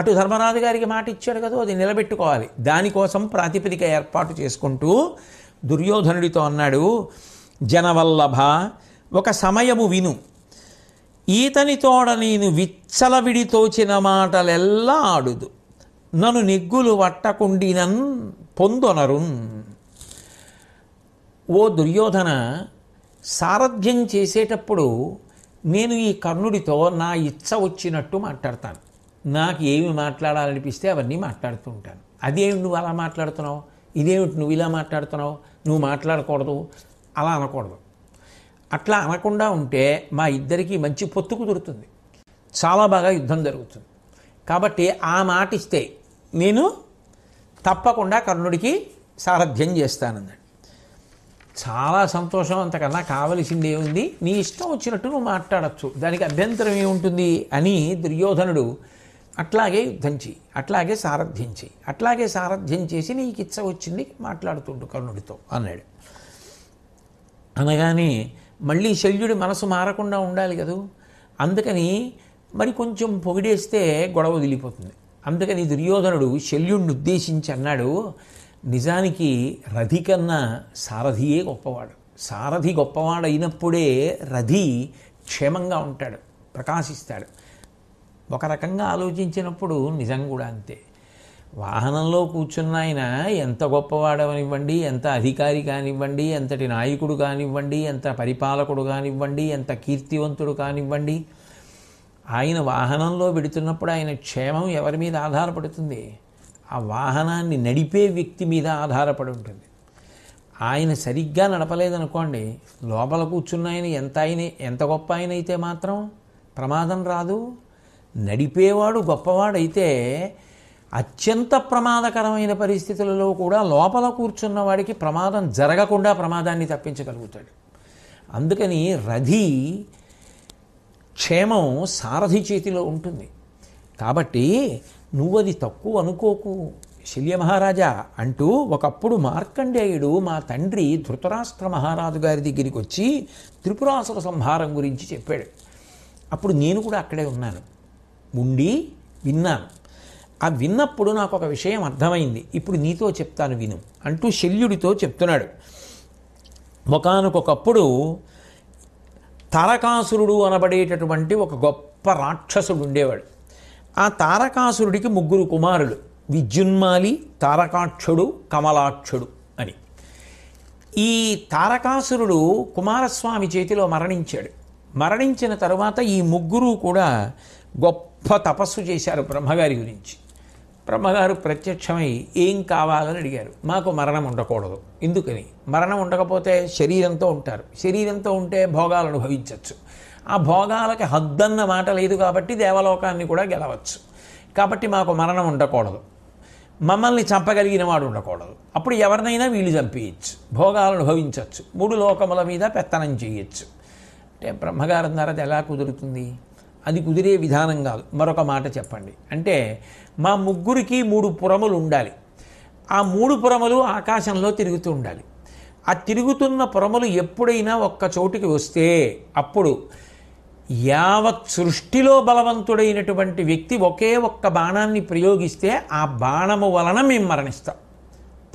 అటు ధర్మరాజు గారికి మాట ఇచ్చాడు కదా అది నిలబెట్టుకోవాలి దానికోసం ప్రాతిపదిక ఏర్పాటు చేసుకుంటూ దుర్యోధనుడితో అన్నాడు జనవల్లభ ఒక సమయము విను ఈతని తోడ నేను విచ్చలవిడితోచిన మాటలెల్లా ఆడుదు నన్ను నిగ్గులు వట్టకుండినన్ పొందొనరున్ ఓ దుర్యోధన సారథ్యం చేసేటప్పుడు నేను ఈ కర్ణుడితో నా ఇచ్చ వచ్చినట్టు మాట్లాడతాను నాకు ఏమి మాట్లాడాలనిపిస్తే అవన్నీ మాట్లాడుతుంటాను అదేమిటి నువ్వు అలా మాట్లాడుతున్నావు ఇదేమిటి నువ్వు ఇలా మాట్లాడుతున్నావు నువ్వు మాట్లాడకూడదు అలా అనకూడదు అట్లా అనకుండా ఉంటే మా ఇద్దరికీ మంచి పొత్తు కుదురుతుంది చాలా బాగా యుద్ధం జరుగుతుంది కాబట్టి ఆ మాట ఇస్తే నేను తప్పకుండా కర్ణుడికి సారథ్యం చేస్తానన్నాడు చాలా సంతోషం అంతకన్నా కావలసింది ఏముంది నీ ఇష్టం వచ్చినట్టు నువ్వు మాట్లాడచ్చు దానికి అభ్యంతరం ఏముంటుంది అని దుర్యోధనుడు అట్లాగే యుద్ధం చేయి అట్లాగే సారథ్యం చేయి అట్లాగే సారథ్యం చేసి నీకు ఇచ్చ వచ్చింది మాట్లాడుతుండు కర్ణుడితో అన్నాడు అనగానే మళ్ళీ శల్యుడి మనసు మారకుండా ఉండాలి కదూ అందుకని మరి కొంచెం పొగిడేస్తే గొడవ వదిలిపోతుంది అందుకని దుర్యోధనుడు శల్యుడిని ఉద్దేశించి అన్నాడు నిజానికి రథి కన్నా సారథియే గొప్పవాడు సారథి గొప్పవాడు అయినప్పుడే రథి క్షేమంగా ఉంటాడు ప్రకాశిస్తాడు ఒక రకంగా ఆలోచించినప్పుడు నిజం కూడా అంతే వాహనంలో కూర్చున్న ఆయన ఎంత గొప్పవాడవనివ్వండి ఎంత అధికారి కానివ్వండి ఎంతటి నాయకుడు కానివ్వండి ఎంత పరిపాలకుడు కానివ్వండి ఎంత కీర్తివంతుడు కానివ్వండి ఆయన వాహనంలో పెడుతున్నప్పుడు ఆయన క్షేమం ఎవరి మీద ఆధారపడుతుంది ఆ వాహనాన్ని నడిపే వ్యక్తి మీద ఆధారపడి ఉంటుంది ఆయన సరిగ్గా నడపలేదనుకోండి లోపల కూర్చున్న ఆయన ఎంత ఆయన ఎంత గొప్ప ఆయన అయితే మాత్రం ప్రమాదం రాదు నడిపేవాడు గొప్పవాడైతే అత్యంత ప్రమాదకరమైన పరిస్థితులలో కూడా లోపల కూర్చున్న వాడికి ప్రమాదం జరగకుండా ప్రమాదాన్ని తప్పించగలుగుతాడు అందుకని రథి క్షేమం సారథి చేతిలో ఉంటుంది కాబట్టి నువ్వు అది తక్కువ అనుకోకు శల్య మహారాజా అంటూ ఒకప్పుడు మార్కండేయుడు మా తండ్రి ధృతరాష్ట్ర మహారాజు గారి దగ్గరికి వచ్చి త్రిపురాసుర సంహారం గురించి చెప్పాడు అప్పుడు నేను కూడా అక్కడే ఉన్నాను ఉండి విన్నాను ఆ విన్నప్పుడు నాకు ఒక విషయం అర్థమైంది ఇప్పుడు నీతో చెప్తాను విను అంటూ శల్యుడితో చెప్తున్నాడు ఒకనకొకప్పుడు తారకాసురుడు అనబడేటటువంటి ఒక గొప్ప రాక్షసుడు ఉండేవాడు ఆ తారకాసురుడికి ముగ్గురు కుమారులు విద్యున్మాలి తారకాక్షుడు కమలాక్షుడు అని ఈ తారకాసురుడు కుమారస్వామి చేతిలో మరణించాడు మరణించిన తరువాత ఈ ముగ్గురు కూడా గొప్ప తపస్సు చేశారు బ్రహ్మగారి గురించి బ్రహ్మగారు ప్రత్యక్షమై ఏం కావాలని అడిగారు మాకు మరణం ఉండకూడదు ఎందుకని మరణం ఉండకపోతే శరీరంతో ఉంటారు శరీరంతో ఉంటే భోగాలు అనుభవించవచ్చు ఆ భోగాలకి హద్దన్న మాట లేదు కాబట్టి దేవలోకాన్ని కూడా గెలవచ్చు కాబట్టి మాకు మరణం ఉండకూడదు మమ్మల్ని చంపగలిగిన వాడు ఉండకూడదు అప్పుడు ఎవరినైనా వీళ్ళు చంపేయచ్చు భోగాలు అనుభవించవచ్చు మూడు లోకముల మీద పెత్తనం చేయొచ్చు అంటే బ్రహ్మగారు అన్నారు అది ఎలా కుదురుతుంది అది కుదిరే విధానం కాదు మరొక మాట చెప్పండి అంటే మా ముగ్గురికి మూడు పురములు ఉండాలి ఆ మూడు పురములు ఆకాశంలో తిరుగుతూ ఉండాలి ఆ తిరుగుతున్న పురములు ఎప్పుడైనా ఒక్క చోటుకి వస్తే అప్పుడు యావత్ సృష్టిలో బలవంతుడైనటువంటి వ్యక్తి ఒకే ఒక్క బాణాన్ని ప్రయోగిస్తే ఆ బాణము వలన మేము మరణిస్తాం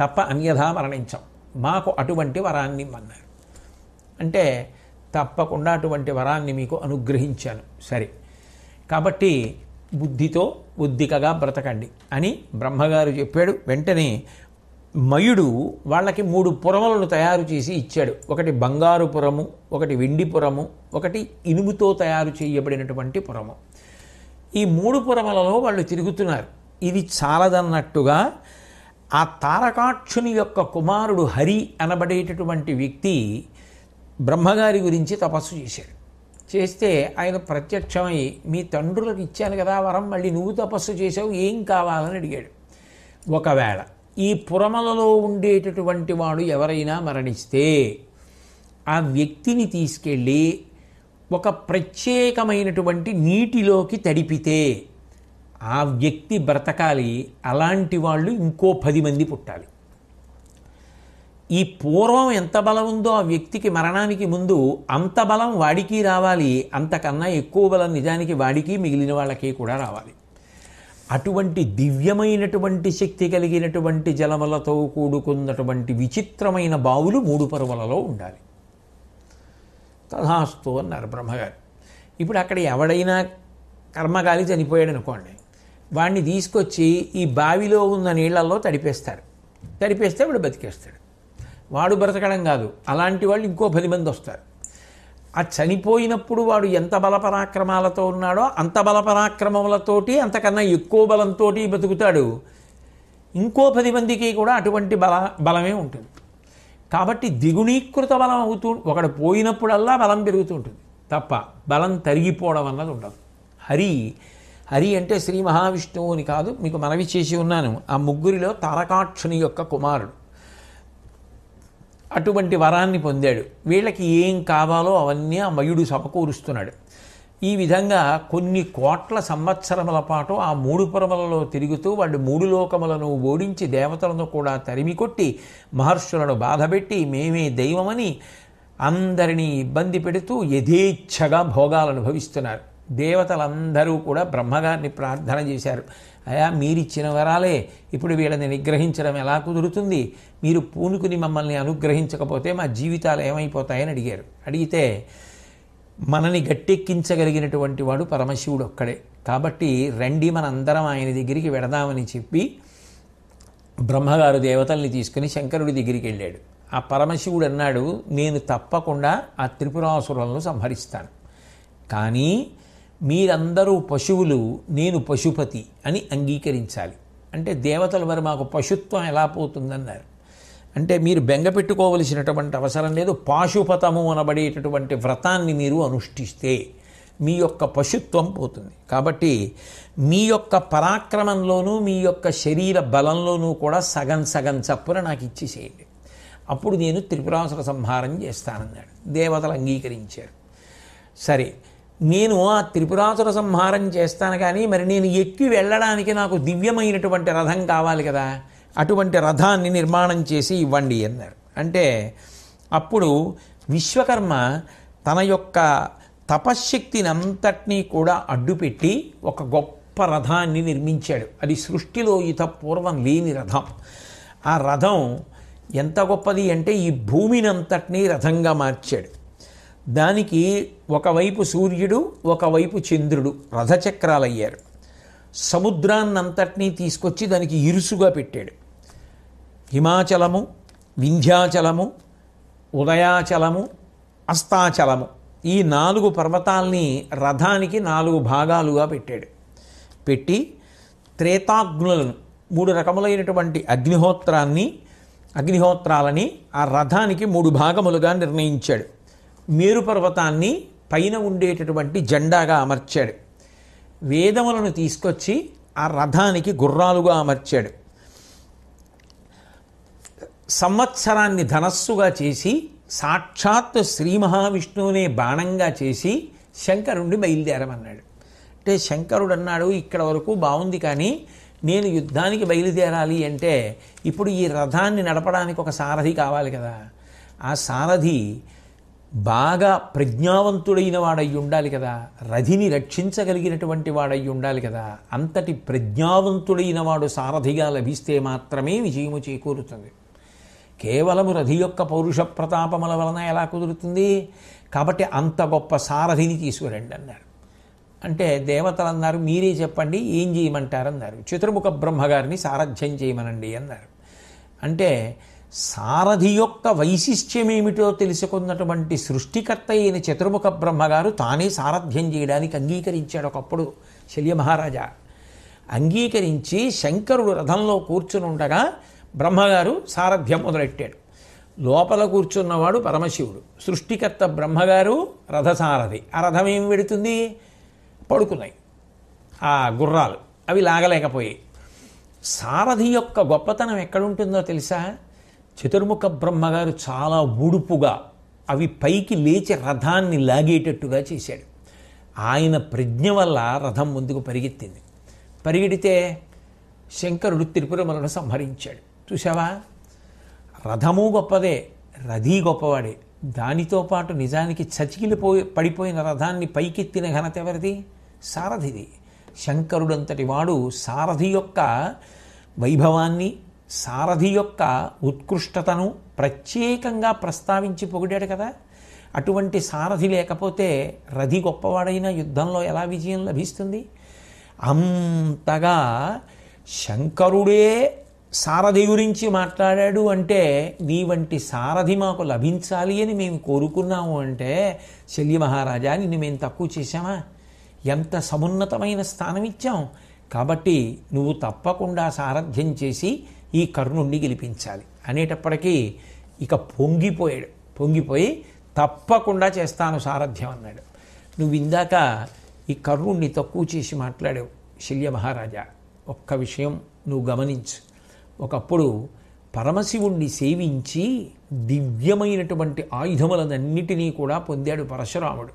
తప్ప అన్యథా మరణించాం మాకు అటువంటి వరాన్ని మన్నారు అంటే తప్పకుండా అటువంటి వరాన్ని మీకు అనుగ్రహించాను సరే కాబట్టి బుద్ధితో బుద్ధికగా బ్రతకండి అని బ్రహ్మగారు చెప్పాడు వెంటనే మయుడు వాళ్ళకి మూడు పురములను తయారు చేసి ఇచ్చాడు ఒకటి బంగారు పురము ఒకటి వెండి పురము ఒకటి ఇనుముతో తయారు చేయబడినటువంటి పురము ఈ మూడు పురములలో వాళ్ళు తిరుగుతున్నారు ఇది చాలదన్నట్టుగా ఆ తారకాక్షుని యొక్క కుమారుడు హరి అనబడేటటువంటి వ్యక్తి బ్రహ్మగారి గురించి తపస్సు చేశాడు చేస్తే ఆయన ప్రత్యక్షమై మీ తండ్రులకు ఇచ్చాను కదా వరం మళ్ళీ నువ్వు తపస్సు చేసావు ఏం కావాలని అడిగాడు ఒకవేళ ఈ పురమలలో ఉండేటటువంటి వాడు ఎవరైనా మరణిస్తే ఆ వ్యక్తిని తీసుకెళ్ళి ఒక ప్రత్యేకమైనటువంటి నీటిలోకి తడిపితే ఆ వ్యక్తి బ్రతకాలి అలాంటి వాళ్ళు ఇంకో పది మంది పుట్టాలి ఈ పూర్వం ఎంత బలం ఉందో ఆ వ్యక్తికి మరణానికి ముందు అంత బలం వాడికి రావాలి అంతకన్నా ఎక్కువ బలం నిజానికి వాడికి మిగిలిన వాళ్ళకి కూడా రావాలి అటువంటి దివ్యమైనటువంటి శక్తి కలిగినటువంటి జలములతో కూడుకున్నటువంటి విచిత్రమైన బావులు మూడు పరువలలో ఉండాలి తథాస్తు అన్నారు బ్రహ్మగారు ఇప్పుడు అక్కడ ఎవడైనా కర్మగాలి చనిపోయాడు అనుకోండి వాడిని తీసుకొచ్చి ఈ బావిలో ఉన్న నీళ్లలో తడిపేస్తారు తడిపేస్తే వాడు బతికేస్తాడు వాడు బ్రతకడం కాదు అలాంటి వాళ్ళు ఇంకో పది మంది వస్తారు ఆ చనిపోయినప్పుడు వాడు ఎంత బలపరాక్రమాలతో ఉన్నాడో అంత బలపరాక్రమములతోటి అంతకన్నా ఎక్కువ బలంతో బతుకుతాడు ఇంకో పది మందికి కూడా అటువంటి బల బలమే ఉంటుంది కాబట్టి దిగుణీకృత బలం అవుతూ ఒకడు పోయినప్పుడల్లా బలం పెరుగుతూ ఉంటుంది తప్ప బలం తరిగిపోవడం అన్నది ఉండదు హరి హరి అంటే శ్రీ మహావిష్ణువుని కాదు మీకు మనవి చేసి ఉన్నాను ఆ ముగ్గురిలో తారకాక్షుని యొక్క కుమారుడు అటువంటి వరాన్ని పొందాడు వీళ్ళకి ఏం కావాలో అవన్నీ ఆ మయుడు సమకూరుస్తున్నాడు ఈ విధంగా కొన్ని కోట్ల సంవత్సరముల పాటు ఆ మూడు పురములలో తిరుగుతూ వాళ్ళు మూడు లోకములను ఓడించి దేవతలను కూడా తరిమికొట్టి మహర్షులను బాధపెట్టి మేమే దైవమని అందరినీ ఇబ్బంది పెడుతూ యథేచ్ఛగా భోగాలు అనుభవిస్తున్నారు దేవతలందరూ కూడా బ్రహ్మగారిని ప్రార్థన చేశారు అయా మీరిచ్చిన వరాలే ఇప్పుడు వీళ్ళని నిగ్రహించడం ఎలా కుదురుతుంది మీరు పూనుకుని మమ్మల్ని అనుగ్రహించకపోతే మా జీవితాలు ఏమైపోతాయని అడిగారు అడిగితే మనని గట్టెక్కించగలిగినటువంటి వాడు పరమశివుడు ఒక్కడే కాబట్టి రండి మనందరం ఆయన దగ్గరికి వెడదామని చెప్పి బ్రహ్మగారు దేవతల్ని తీసుకుని శంకరుడి దగ్గరికి వెళ్ళాడు ఆ పరమశివుడు అన్నాడు నేను తప్పకుండా ఆ త్రిపురాసురులను సంహరిస్తాను కానీ మీరందరూ పశువులు నేను పశుపతి అని అంగీకరించాలి అంటే దేవతల వారు మాకు పశుత్వం ఎలా పోతుందన్నారు అంటే మీరు బెంగ పెట్టుకోవలసినటువంటి అవసరం లేదు పాశుపతము అనబడేటటువంటి వ్రతాన్ని మీరు అనుష్ఠిస్తే మీ యొక్క పశుత్వం పోతుంది కాబట్టి మీ యొక్క పరాక్రమంలోనూ మీ యొక్క శరీర బలంలోనూ కూడా సగం సగం చప్పున నాకు ఇచ్చి చేయండి అప్పుడు నేను త్రిపురాసుర సంహారం చేస్తానన్నాడు దేవతలు అంగీకరించారు సరే నేను ఆ త్రిపురాసుర సంహారం చేస్తాను కానీ మరి నేను ఎక్కి వెళ్ళడానికి నాకు దివ్యమైనటువంటి రథం కావాలి కదా అటువంటి రథాన్ని నిర్మాణం చేసి ఇవ్వండి అన్నారు అంటే అప్పుడు విశ్వకర్మ తన యొక్క తపశ్శక్తిని అంతటినీ కూడా అడ్డుపెట్టి ఒక గొప్ప రథాన్ని నిర్మించాడు అది సృష్టిలో ఇత పూర్వం లేని రథం ఆ రథం ఎంత గొప్పది అంటే ఈ భూమిని అంతటినీ రథంగా మార్చాడు దానికి ఒకవైపు సూర్యుడు ఒకవైపు చంద్రుడు రథచక్రాలయ్యారు సముద్రాన్నంతటినీ తీసుకొచ్చి దానికి ఇరుసుగా పెట్టాడు హిమాచలము వింధ్యాచలము ఉదయాచలము అస్తాచలము ఈ నాలుగు పర్వతాల్ని రథానికి నాలుగు భాగాలుగా పెట్టాడు పెట్టి త్రేతాగ్నులను మూడు రకములైనటువంటి అగ్నిహోత్రాన్ని అగ్నిహోత్రాలని ఆ రథానికి మూడు భాగములుగా నిర్ణయించాడు మేరు పర్వతాన్ని పైన ఉండేటటువంటి జెండాగా అమర్చాడు వేదములను తీసుకొచ్చి ఆ రథానికి గుర్రాలుగా అమర్చాడు సంవత్సరాన్ని ధనస్సుగా చేసి సాక్షాత్తు శ్రీ మహావిష్ణువునే బాణంగా చేసి శంకరుణ్ణి బయలుదేరమన్నాడు అంటే శంకరుడు అన్నాడు ఇక్కడ వరకు బాగుంది కానీ నేను యుద్ధానికి బయలుదేరాలి అంటే ఇప్పుడు ఈ రథాన్ని నడపడానికి ఒక సారథి కావాలి కదా ఆ సారథి బాగా ప్రజ్ఞావంతుడైన వాడయ్యి ఉండాలి కదా రథిని రక్షించగలిగినటువంటి వాడయ్యి ఉండాలి కదా అంతటి ప్రజ్ఞావంతుడైన వాడు సారథిగా లభిస్తే మాత్రమే విజయము చేకూరుతుంది కేవలము రథి యొక్క పౌరుష ప్రతాపముల వలన ఎలా కుదురుతుంది కాబట్టి అంత గొప్ప సారథిని తీసుకురండి అన్నారు అంటే దేవతలు అన్నారు మీరే చెప్పండి ఏం చేయమంటారన్నారు చతుర్ముఖ బ్రహ్మగారిని సారథ్యం చేయమనండి అన్నారు అంటే సారథి యొక్క వైశిష్ట్యమేమిటో తెలుసుకున్నటువంటి సృష్టికర్త అయిన చతుర్ముఖ బ్రహ్మగారు తానే సారథ్యం చేయడానికి అంగీకరించాడు ఒకప్పుడు శల్య మహారాజా అంగీకరించి శంకరుడు రథంలో కూర్చుని ఉండగా బ్రహ్మగారు సారథ్యం మొదలెట్టాడు లోపల కూర్చున్నవాడు పరమశివుడు సృష్టికర్త బ్రహ్మగారు రథసారథి ఆ రథం ఏం పెడుతుంది పడుకున్నాయి ఆ గుర్రాలు అవి లాగలేకపోయాయి సారథి యొక్క గొప్పతనం ఎక్కడుంటుందో తెలుసా చతుర్ముఖ బ్రహ్మగారు చాలా ఉడుపుగా అవి పైకి లేచి రథాన్ని లాగేటట్టుగా చేశాడు ఆయన ప్రజ్ఞ వల్ల రథం ముందుకు పరిగెత్తింది పరిగెడితే శంకరుడు త్రిపురమలను సంహరించాడు చూసావా రథము గొప్పదే రథీ గొప్పవాడే దానితో పాటు నిజానికి చచికిలిపోయి పడిపోయిన రథాన్ని పైకెత్తిన ఘనత ఎవరిది సారథిది శంకరుడంతటి వాడు సారథి యొక్క వైభవాన్ని సారథి యొక్క ఉత్కృష్టతను ప్రత్యేకంగా ప్రస్తావించి పొగిడాడు కదా అటువంటి సారథి లేకపోతే రథి గొప్పవాడైన యుద్ధంలో ఎలా విజయం లభిస్తుంది అంతగా శంకరుడే సారథి గురించి మాట్లాడాడు అంటే నీ వంటి సారథి మాకు లభించాలి అని మేము కోరుకున్నాము అంటే శల్య మహారాజా నిన్ను మేము తక్కువ చేశామా ఎంత సమున్నతమైన స్థానం ఇచ్చాం కాబట్టి నువ్వు తప్పకుండా సారథ్యం చేసి ఈ కర్ణుణ్ణి గెలిపించాలి అనేటప్పటికీ ఇక పొంగిపోయాడు పొంగిపోయి తప్పకుండా చేస్తాను సారథ్యం అన్నాడు నువ్వు ఇందాక ఈ కర్ణుణ్ణి తక్కువ చేసి మాట్లాడావు శల్య మహారాజా ఒక్క విషయం నువ్వు గమనించు ఒకప్పుడు పరమశివుణ్ణి సేవించి దివ్యమైనటువంటి ఆయుధములన్నిటినీ కూడా పొందాడు పరశురాముడు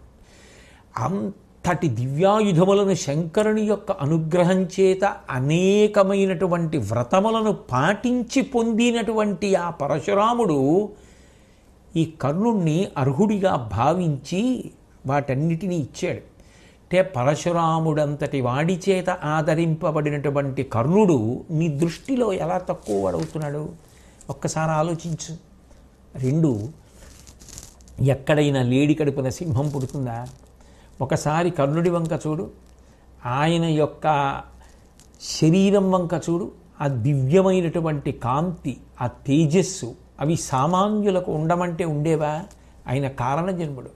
అంత అంతటి దివ్యాయుధములను శంకరుని యొక్క అనుగ్రహం చేత అనేకమైనటువంటి వ్రతములను పాటించి పొందినటువంటి ఆ పరశురాముడు ఈ కర్ణుణ్ణి అర్హుడిగా భావించి వాటన్నిటినీ ఇచ్చాడు అంటే పరశురాముడంతటి వాడి చేత ఆదరింపబడినటువంటి కర్ణుడు నీ దృష్టిలో ఎలా తక్కువ వాడవుతున్నాడు ఒక్కసారి ఆలోచించు రెండు ఎక్కడైనా లేడి కడుపున సింహం పుడుతుందా ఒకసారి కర్ణుడి వంక చూడు ఆయన యొక్క శరీరం వంక చూడు ఆ దివ్యమైనటువంటి కాంతి ఆ తేజస్సు అవి సామాన్యులకు ఉండమంటే ఉండేవా ఆయన కారణ జన్ముడు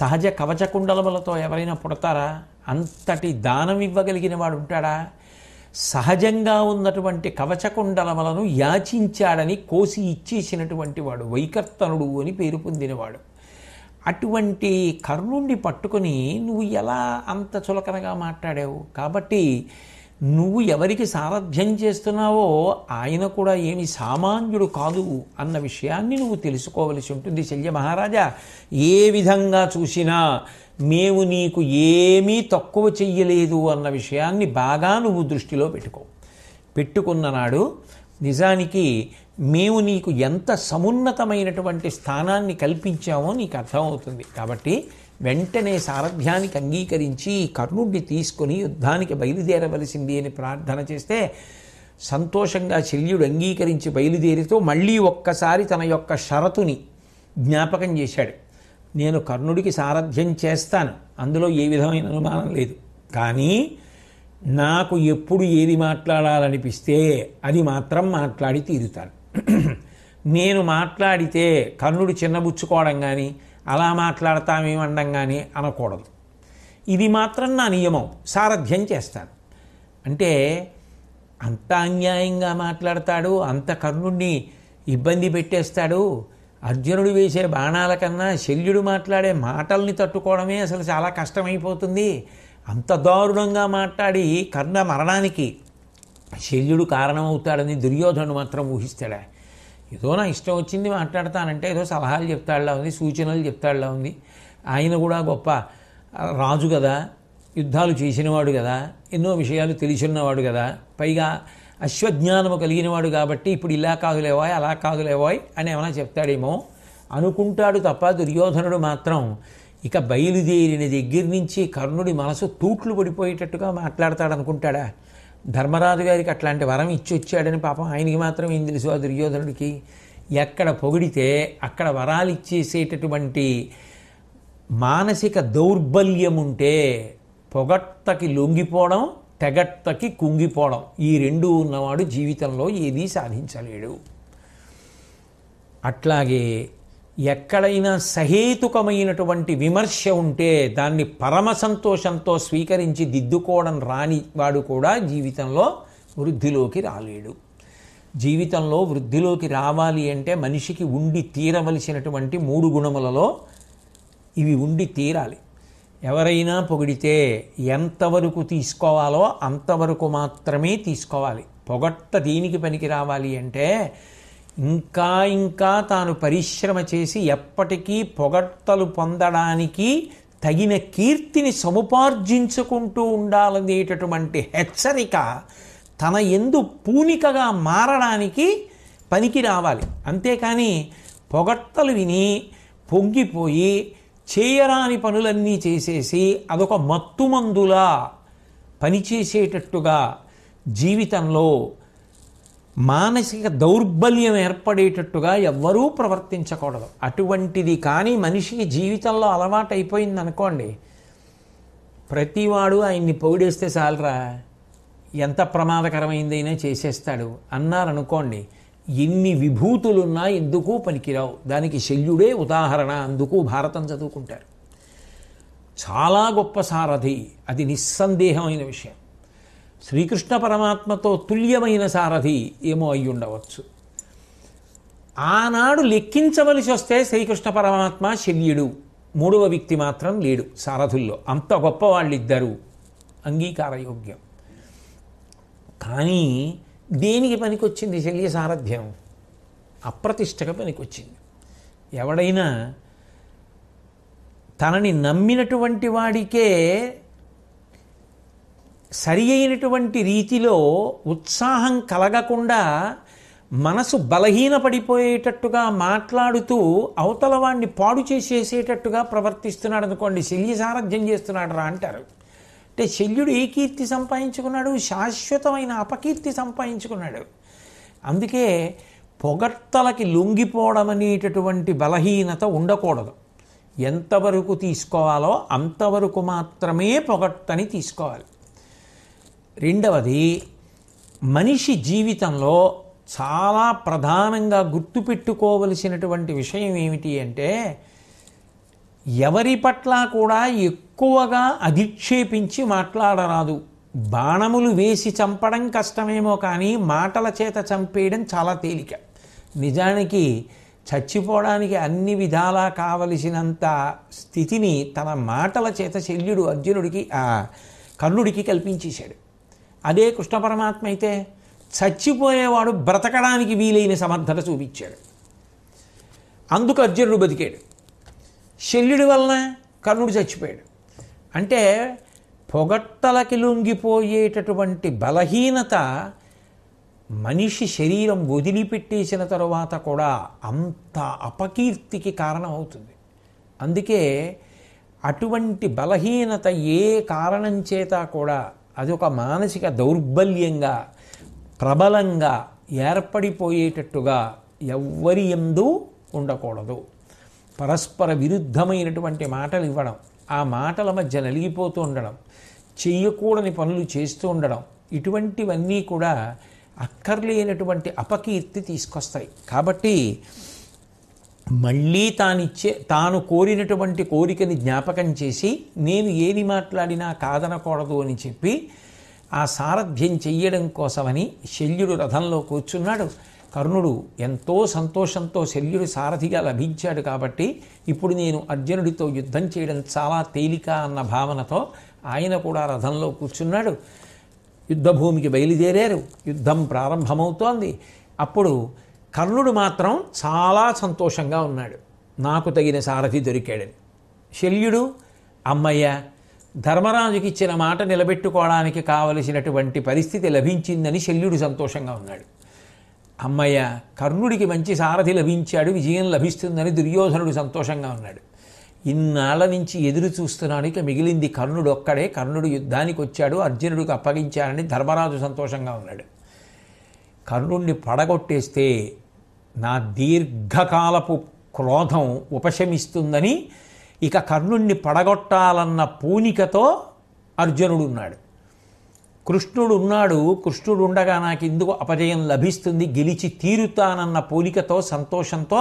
సహజ కవచ కుండలములతో ఎవరైనా పుడతారా అంతటి దానం ఇవ్వగలిగిన వాడు ఉంటాడా సహజంగా ఉన్నటువంటి కవచకుండలములను యాచించాడని కోసి ఇచ్చేసినటువంటి వాడు వైకర్తనుడు అని పేరు పొందినవాడు అటువంటి కర్ణుణ్ణి పట్టుకుని నువ్వు ఎలా అంత చులకనగా మాట్లాడావు కాబట్టి నువ్వు ఎవరికి సారథ్యం చేస్తున్నావో ఆయన కూడా ఏమి సామాన్యుడు కాదు అన్న విషయాన్ని నువ్వు తెలుసుకోవలసి ఉంటుంది శల్య మహారాజా ఏ విధంగా చూసినా మేము నీకు ఏమీ తక్కువ చెయ్యలేదు అన్న విషయాన్ని బాగా నువ్వు దృష్టిలో పెట్టుకో పెట్టుకున్న నాడు నిజానికి మేము నీకు ఎంత సమున్నతమైనటువంటి స్థానాన్ని కల్పించామో నీకు అర్థమవుతుంది కాబట్టి వెంటనే సారథ్యానికి అంగీకరించి కర్ణుడిని తీసుకొని యుద్ధానికి బయలుదేరవలసింది అని ప్రార్థన చేస్తే సంతోషంగా శల్యుడు అంగీకరించి బయలుదేరితో మళ్ళీ ఒక్కసారి తన యొక్క షరతుని జ్ఞాపకం చేశాడు నేను కర్ణుడికి సారథ్యం చేస్తాను అందులో ఏ విధమైన అనుమానం లేదు కానీ నాకు ఎప్పుడు ఏది మాట్లాడాలనిపిస్తే అది మాత్రం మాట్లాడి తీరుతాను నేను మాట్లాడితే కర్ణుడు చిన్నబుచ్చుకోవడం కానీ అలా మాట్లాడతామేమండం కానీ అనకూడదు ఇది మాత్రం నా నియమం సారథ్యం చేస్తాను అంటే అంత అన్యాయంగా మాట్లాడతాడు అంత కర్ణుడిని ఇబ్బంది పెట్టేస్తాడు అర్జునుడు వేసే బాణాల కన్నా శల్యుడు మాట్లాడే మాటల్ని తట్టుకోవడమే అసలు చాలా కష్టమైపోతుంది అంత దారుణంగా మాట్లాడి కర్ణ మరణానికి శల్యుడు కారణమవుతాడని దుర్యోధనుడు మాత్రం ఊహిస్తాడా ఏదో నా ఇష్టం వచ్చింది మాట్లాడతానంటే ఏదో సలహాలు చెప్తాడులా ఉంది సూచనలు చెప్తాడులా ఉంది ఆయన కూడా గొప్ప రాజు కదా యుద్ధాలు చేసినవాడు కదా ఎన్నో విషయాలు తెలిసినవాడు కదా పైగా అశ్వజ్ఞానము కలిగినవాడు కాబట్టి ఇప్పుడు ఇలా కాదులేవాయ్ అలా కాదులేవాయ్ అని ఏమైనా చెప్తాడేమో అనుకుంటాడు తప్ప దుర్యోధనుడు మాత్రం ఇక బయలుదేరిన దగ్గర నుంచి కర్ణుడి మనసు తూట్లు పడిపోయేటట్టుగా మాట్లాడతాడనుకుంటాడా ధర్మరాజు గారికి అట్లాంటి వరం ఇచ్చి వచ్చాడని పాపం ఆయనకి మాత్రం ఏం తెలుసు ఆ దుర్యోధనుడికి ఎక్కడ పొగిడితే అక్కడ వరాలు ఇచ్చేసేటటువంటి మానసిక దౌర్బల్యం ఉంటే పొగట్టకి లొంగిపోవడం తెగట్టకి కుంగిపోవడం ఈ రెండు ఉన్నవాడు జీవితంలో ఏదీ సాధించలేడు అట్లాగే ఎక్కడైనా సహేతుకమైనటువంటి విమర్శ ఉంటే దాన్ని పరమ సంతోషంతో స్వీకరించి దిద్దుకోవడం రాని వాడు కూడా జీవితంలో వృద్ధిలోకి రాలేడు జీవితంలో వృద్ధిలోకి రావాలి అంటే మనిషికి ఉండి తీరవలసినటువంటి మూడు గుణములలో ఇవి ఉండి తీరాలి ఎవరైనా పొగిడితే ఎంతవరకు తీసుకోవాలో అంతవరకు మాత్రమే తీసుకోవాలి పొగట్ట దీనికి పనికి రావాలి అంటే ఇంకా ఇంకా తాను పరిశ్రమ చేసి ఎప్పటికీ పొగడ్తలు పొందడానికి తగిన కీర్తిని సముపార్జించుకుంటూ ఉండాలనేటటువంటి హెచ్చరిక తన ఎందు పూనికగా మారడానికి పనికి రావాలి అంతేకాని పొగట్టలు విని పొంగిపోయి చేయరాని పనులన్నీ చేసేసి అదొక మత్తుమందులా పనిచేసేటట్టుగా జీవితంలో మానసిక దౌర్బల్యం ఏర్పడేటట్టుగా ఎవ్వరూ ప్రవర్తించకూడదు అటువంటిది కానీ మనిషికి జీవితంలో అలవాటు అయిపోయింది అనుకోండి ప్రతివాడు ఆయన్ని పొగిడేస్తే చాలరా ఎంత ప్రమాదకరమైందైనా చేసేస్తాడు అన్నారనుకోండి ఎన్ని విభూతులున్నా ఎందుకు పనికిరావు దానికి శల్యుడే ఉదాహరణ అందుకు భారతం చదువుకుంటారు చాలా గొప్ప సారథి అది నిస్సందేహమైన విషయం శ్రీకృష్ణ పరమాత్మతో తుల్యమైన సారథి ఏమో అయి ఉండవచ్చు ఆనాడు లెక్కించవలసి వస్తే శ్రీకృష్ణ పరమాత్మ శల్యుడు మూడవ వ్యక్తి మాత్రం లేడు సారథుల్లో అంత గొప్ప వాళ్ళిద్దరూ అంగీకారయోగ్యం కానీ దేనికి పనికొచ్చింది శల్య సారథ్యం పనికి పనికొచ్చింది ఎవడైనా తనని నమ్మినటువంటి వాడికే సరి అయినటువంటి రీతిలో ఉత్సాహం కలగకుండా మనసు బలహీనపడిపోయేటట్టుగా మాట్లాడుతూ అవతల వాడిని పాడు చేసేసేటట్టుగా ప్రవర్తిస్తున్నాడు అనుకోండి శల్య సారథ్యం చేస్తున్నాడు రా అంటారు అంటే శల్యుడు ఏ కీర్తి సంపాదించుకున్నాడు శాశ్వతమైన అపకీర్తి సంపాదించుకున్నాడు అందుకే పొగట్టలకి లొంగిపోవడం అనేటటువంటి బలహీనత ఉండకూడదు ఎంతవరకు తీసుకోవాలో అంతవరకు మాత్రమే పొగట్టని తీసుకోవాలి రెండవది మనిషి జీవితంలో చాలా ప్రధానంగా గుర్తుపెట్టుకోవలసినటువంటి విషయం ఏమిటి అంటే ఎవరి పట్ల కూడా ఎక్కువగా అధిక్షేపించి మాట్లాడరాదు బాణములు వేసి చంపడం కష్టమేమో కానీ మాటల చేత చంపేయడం చాలా తేలిక నిజానికి చచ్చిపోవడానికి అన్ని విధాలా కావలసినంత స్థితిని తన మాటల చేత శల్యుడు అర్జునుడికి కర్ణుడికి కల్పించేశాడు అదే కృష్ణ పరమాత్మ అయితే చచ్చిపోయేవాడు బ్రతకడానికి వీలైన సమర్థత చూపించాడు అందుకు అర్జునుడు బతికాడు శల్యుడి వలన కర్ణుడు చచ్చిపోయాడు అంటే పొగట్టలకి లొంగిపోయేటటువంటి బలహీనత మనిషి శరీరం వదిలిపెట్టేసిన తరువాత కూడా అంత అపకీర్తికి కారణమవుతుంది అందుకే అటువంటి బలహీనత ఏ కారణం చేత కూడా అది ఒక మానసిక దౌర్బల్యంగా ప్రబలంగా ఏర్పడిపోయేటట్టుగా ఎవ్వరి ఎందు ఉండకూడదు పరస్పర విరుద్ధమైనటువంటి మాటలు ఇవ్వడం ఆ మాటల మధ్య నలిగిపోతూ ఉండడం చేయకూడని పనులు చేస్తూ ఉండడం ఇటువంటివన్నీ కూడా అక్కర్లేనటువంటి అపకీర్తి తీసుకొస్తాయి కాబట్టి మళ్ళీ తానిచ్చే తాను కోరినటువంటి కోరికని జ్ఞాపకం చేసి నేను ఏది మాట్లాడినా కాదనకూడదు అని చెప్పి ఆ సారథ్యం చెయ్యడం కోసమని శల్యుడు రథంలో కూర్చున్నాడు కర్ణుడు ఎంతో సంతోషంతో శల్యుడు సారథిగా లభించాడు కాబట్టి ఇప్పుడు నేను అర్జునుడితో యుద్ధం చేయడం చాలా తేలిక అన్న భావనతో ఆయన కూడా రథంలో కూర్చున్నాడు యుద్ధభూమికి బయలుదేరారు యుద్ధం ప్రారంభమవుతోంది అప్పుడు కర్ణుడు మాత్రం చాలా సంతోషంగా ఉన్నాడు నాకు తగిన సారథి దొరికాడని శల్యుడు అమ్మయ్య ధర్మరాజుకి ఇచ్చిన మాట నిలబెట్టుకోవడానికి కావలసినటువంటి పరిస్థితి లభించిందని శల్యుడు సంతోషంగా ఉన్నాడు అమ్మయ్య కర్ణుడికి మంచి సారథి లభించాడు విజయం లభిస్తుందని దుర్యోధనుడు సంతోషంగా ఉన్నాడు ఇన్నాళ్ళ నుంచి ఎదురు చూస్తున్నాడు ఇక మిగిలింది కర్ణుడు ఒక్కడే కర్ణుడు యుద్ధానికి వచ్చాడు అర్జునుడికి అప్పగించాడని ధర్మరాజు సంతోషంగా ఉన్నాడు కర్ణుడిని పడగొట్టేస్తే నా దీర్ఘకాలపు క్రోధం ఉపశమిస్తుందని ఇక కర్ణుణ్ణి పడగొట్టాలన్న పూనికతో అర్జునుడున్నాడు కృష్ణుడు ఉన్నాడు కృష్ణుడు ఉండగా నాకు ఎందుకు అపజయం లభిస్తుంది గెలిచి తీరుతానన్న పోలికతో సంతోషంతో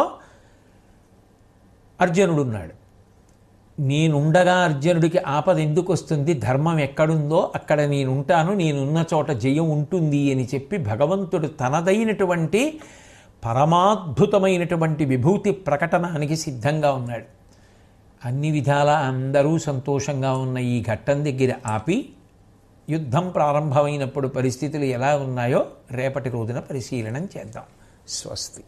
ఉన్నాడు నేనుండగా అర్జునుడికి ఆపద ఎందుకు వస్తుంది ధర్మం ఎక్కడుందో అక్కడ నేనుంటాను నేనున్న చోట జయం ఉంటుంది అని చెప్పి భగవంతుడు తనదైనటువంటి పరమాద్భుతమైనటువంటి విభూతి ప్రకటనానికి సిద్ధంగా ఉన్నాడు అన్ని విధాలా అందరూ సంతోషంగా ఉన్న ఈ ఘట్టం దగ్గర ఆపి యుద్ధం ప్రారంభమైనప్పుడు పరిస్థితులు ఎలా ఉన్నాయో రేపటి రోజున పరిశీలనం చేద్దాం స్వస్తి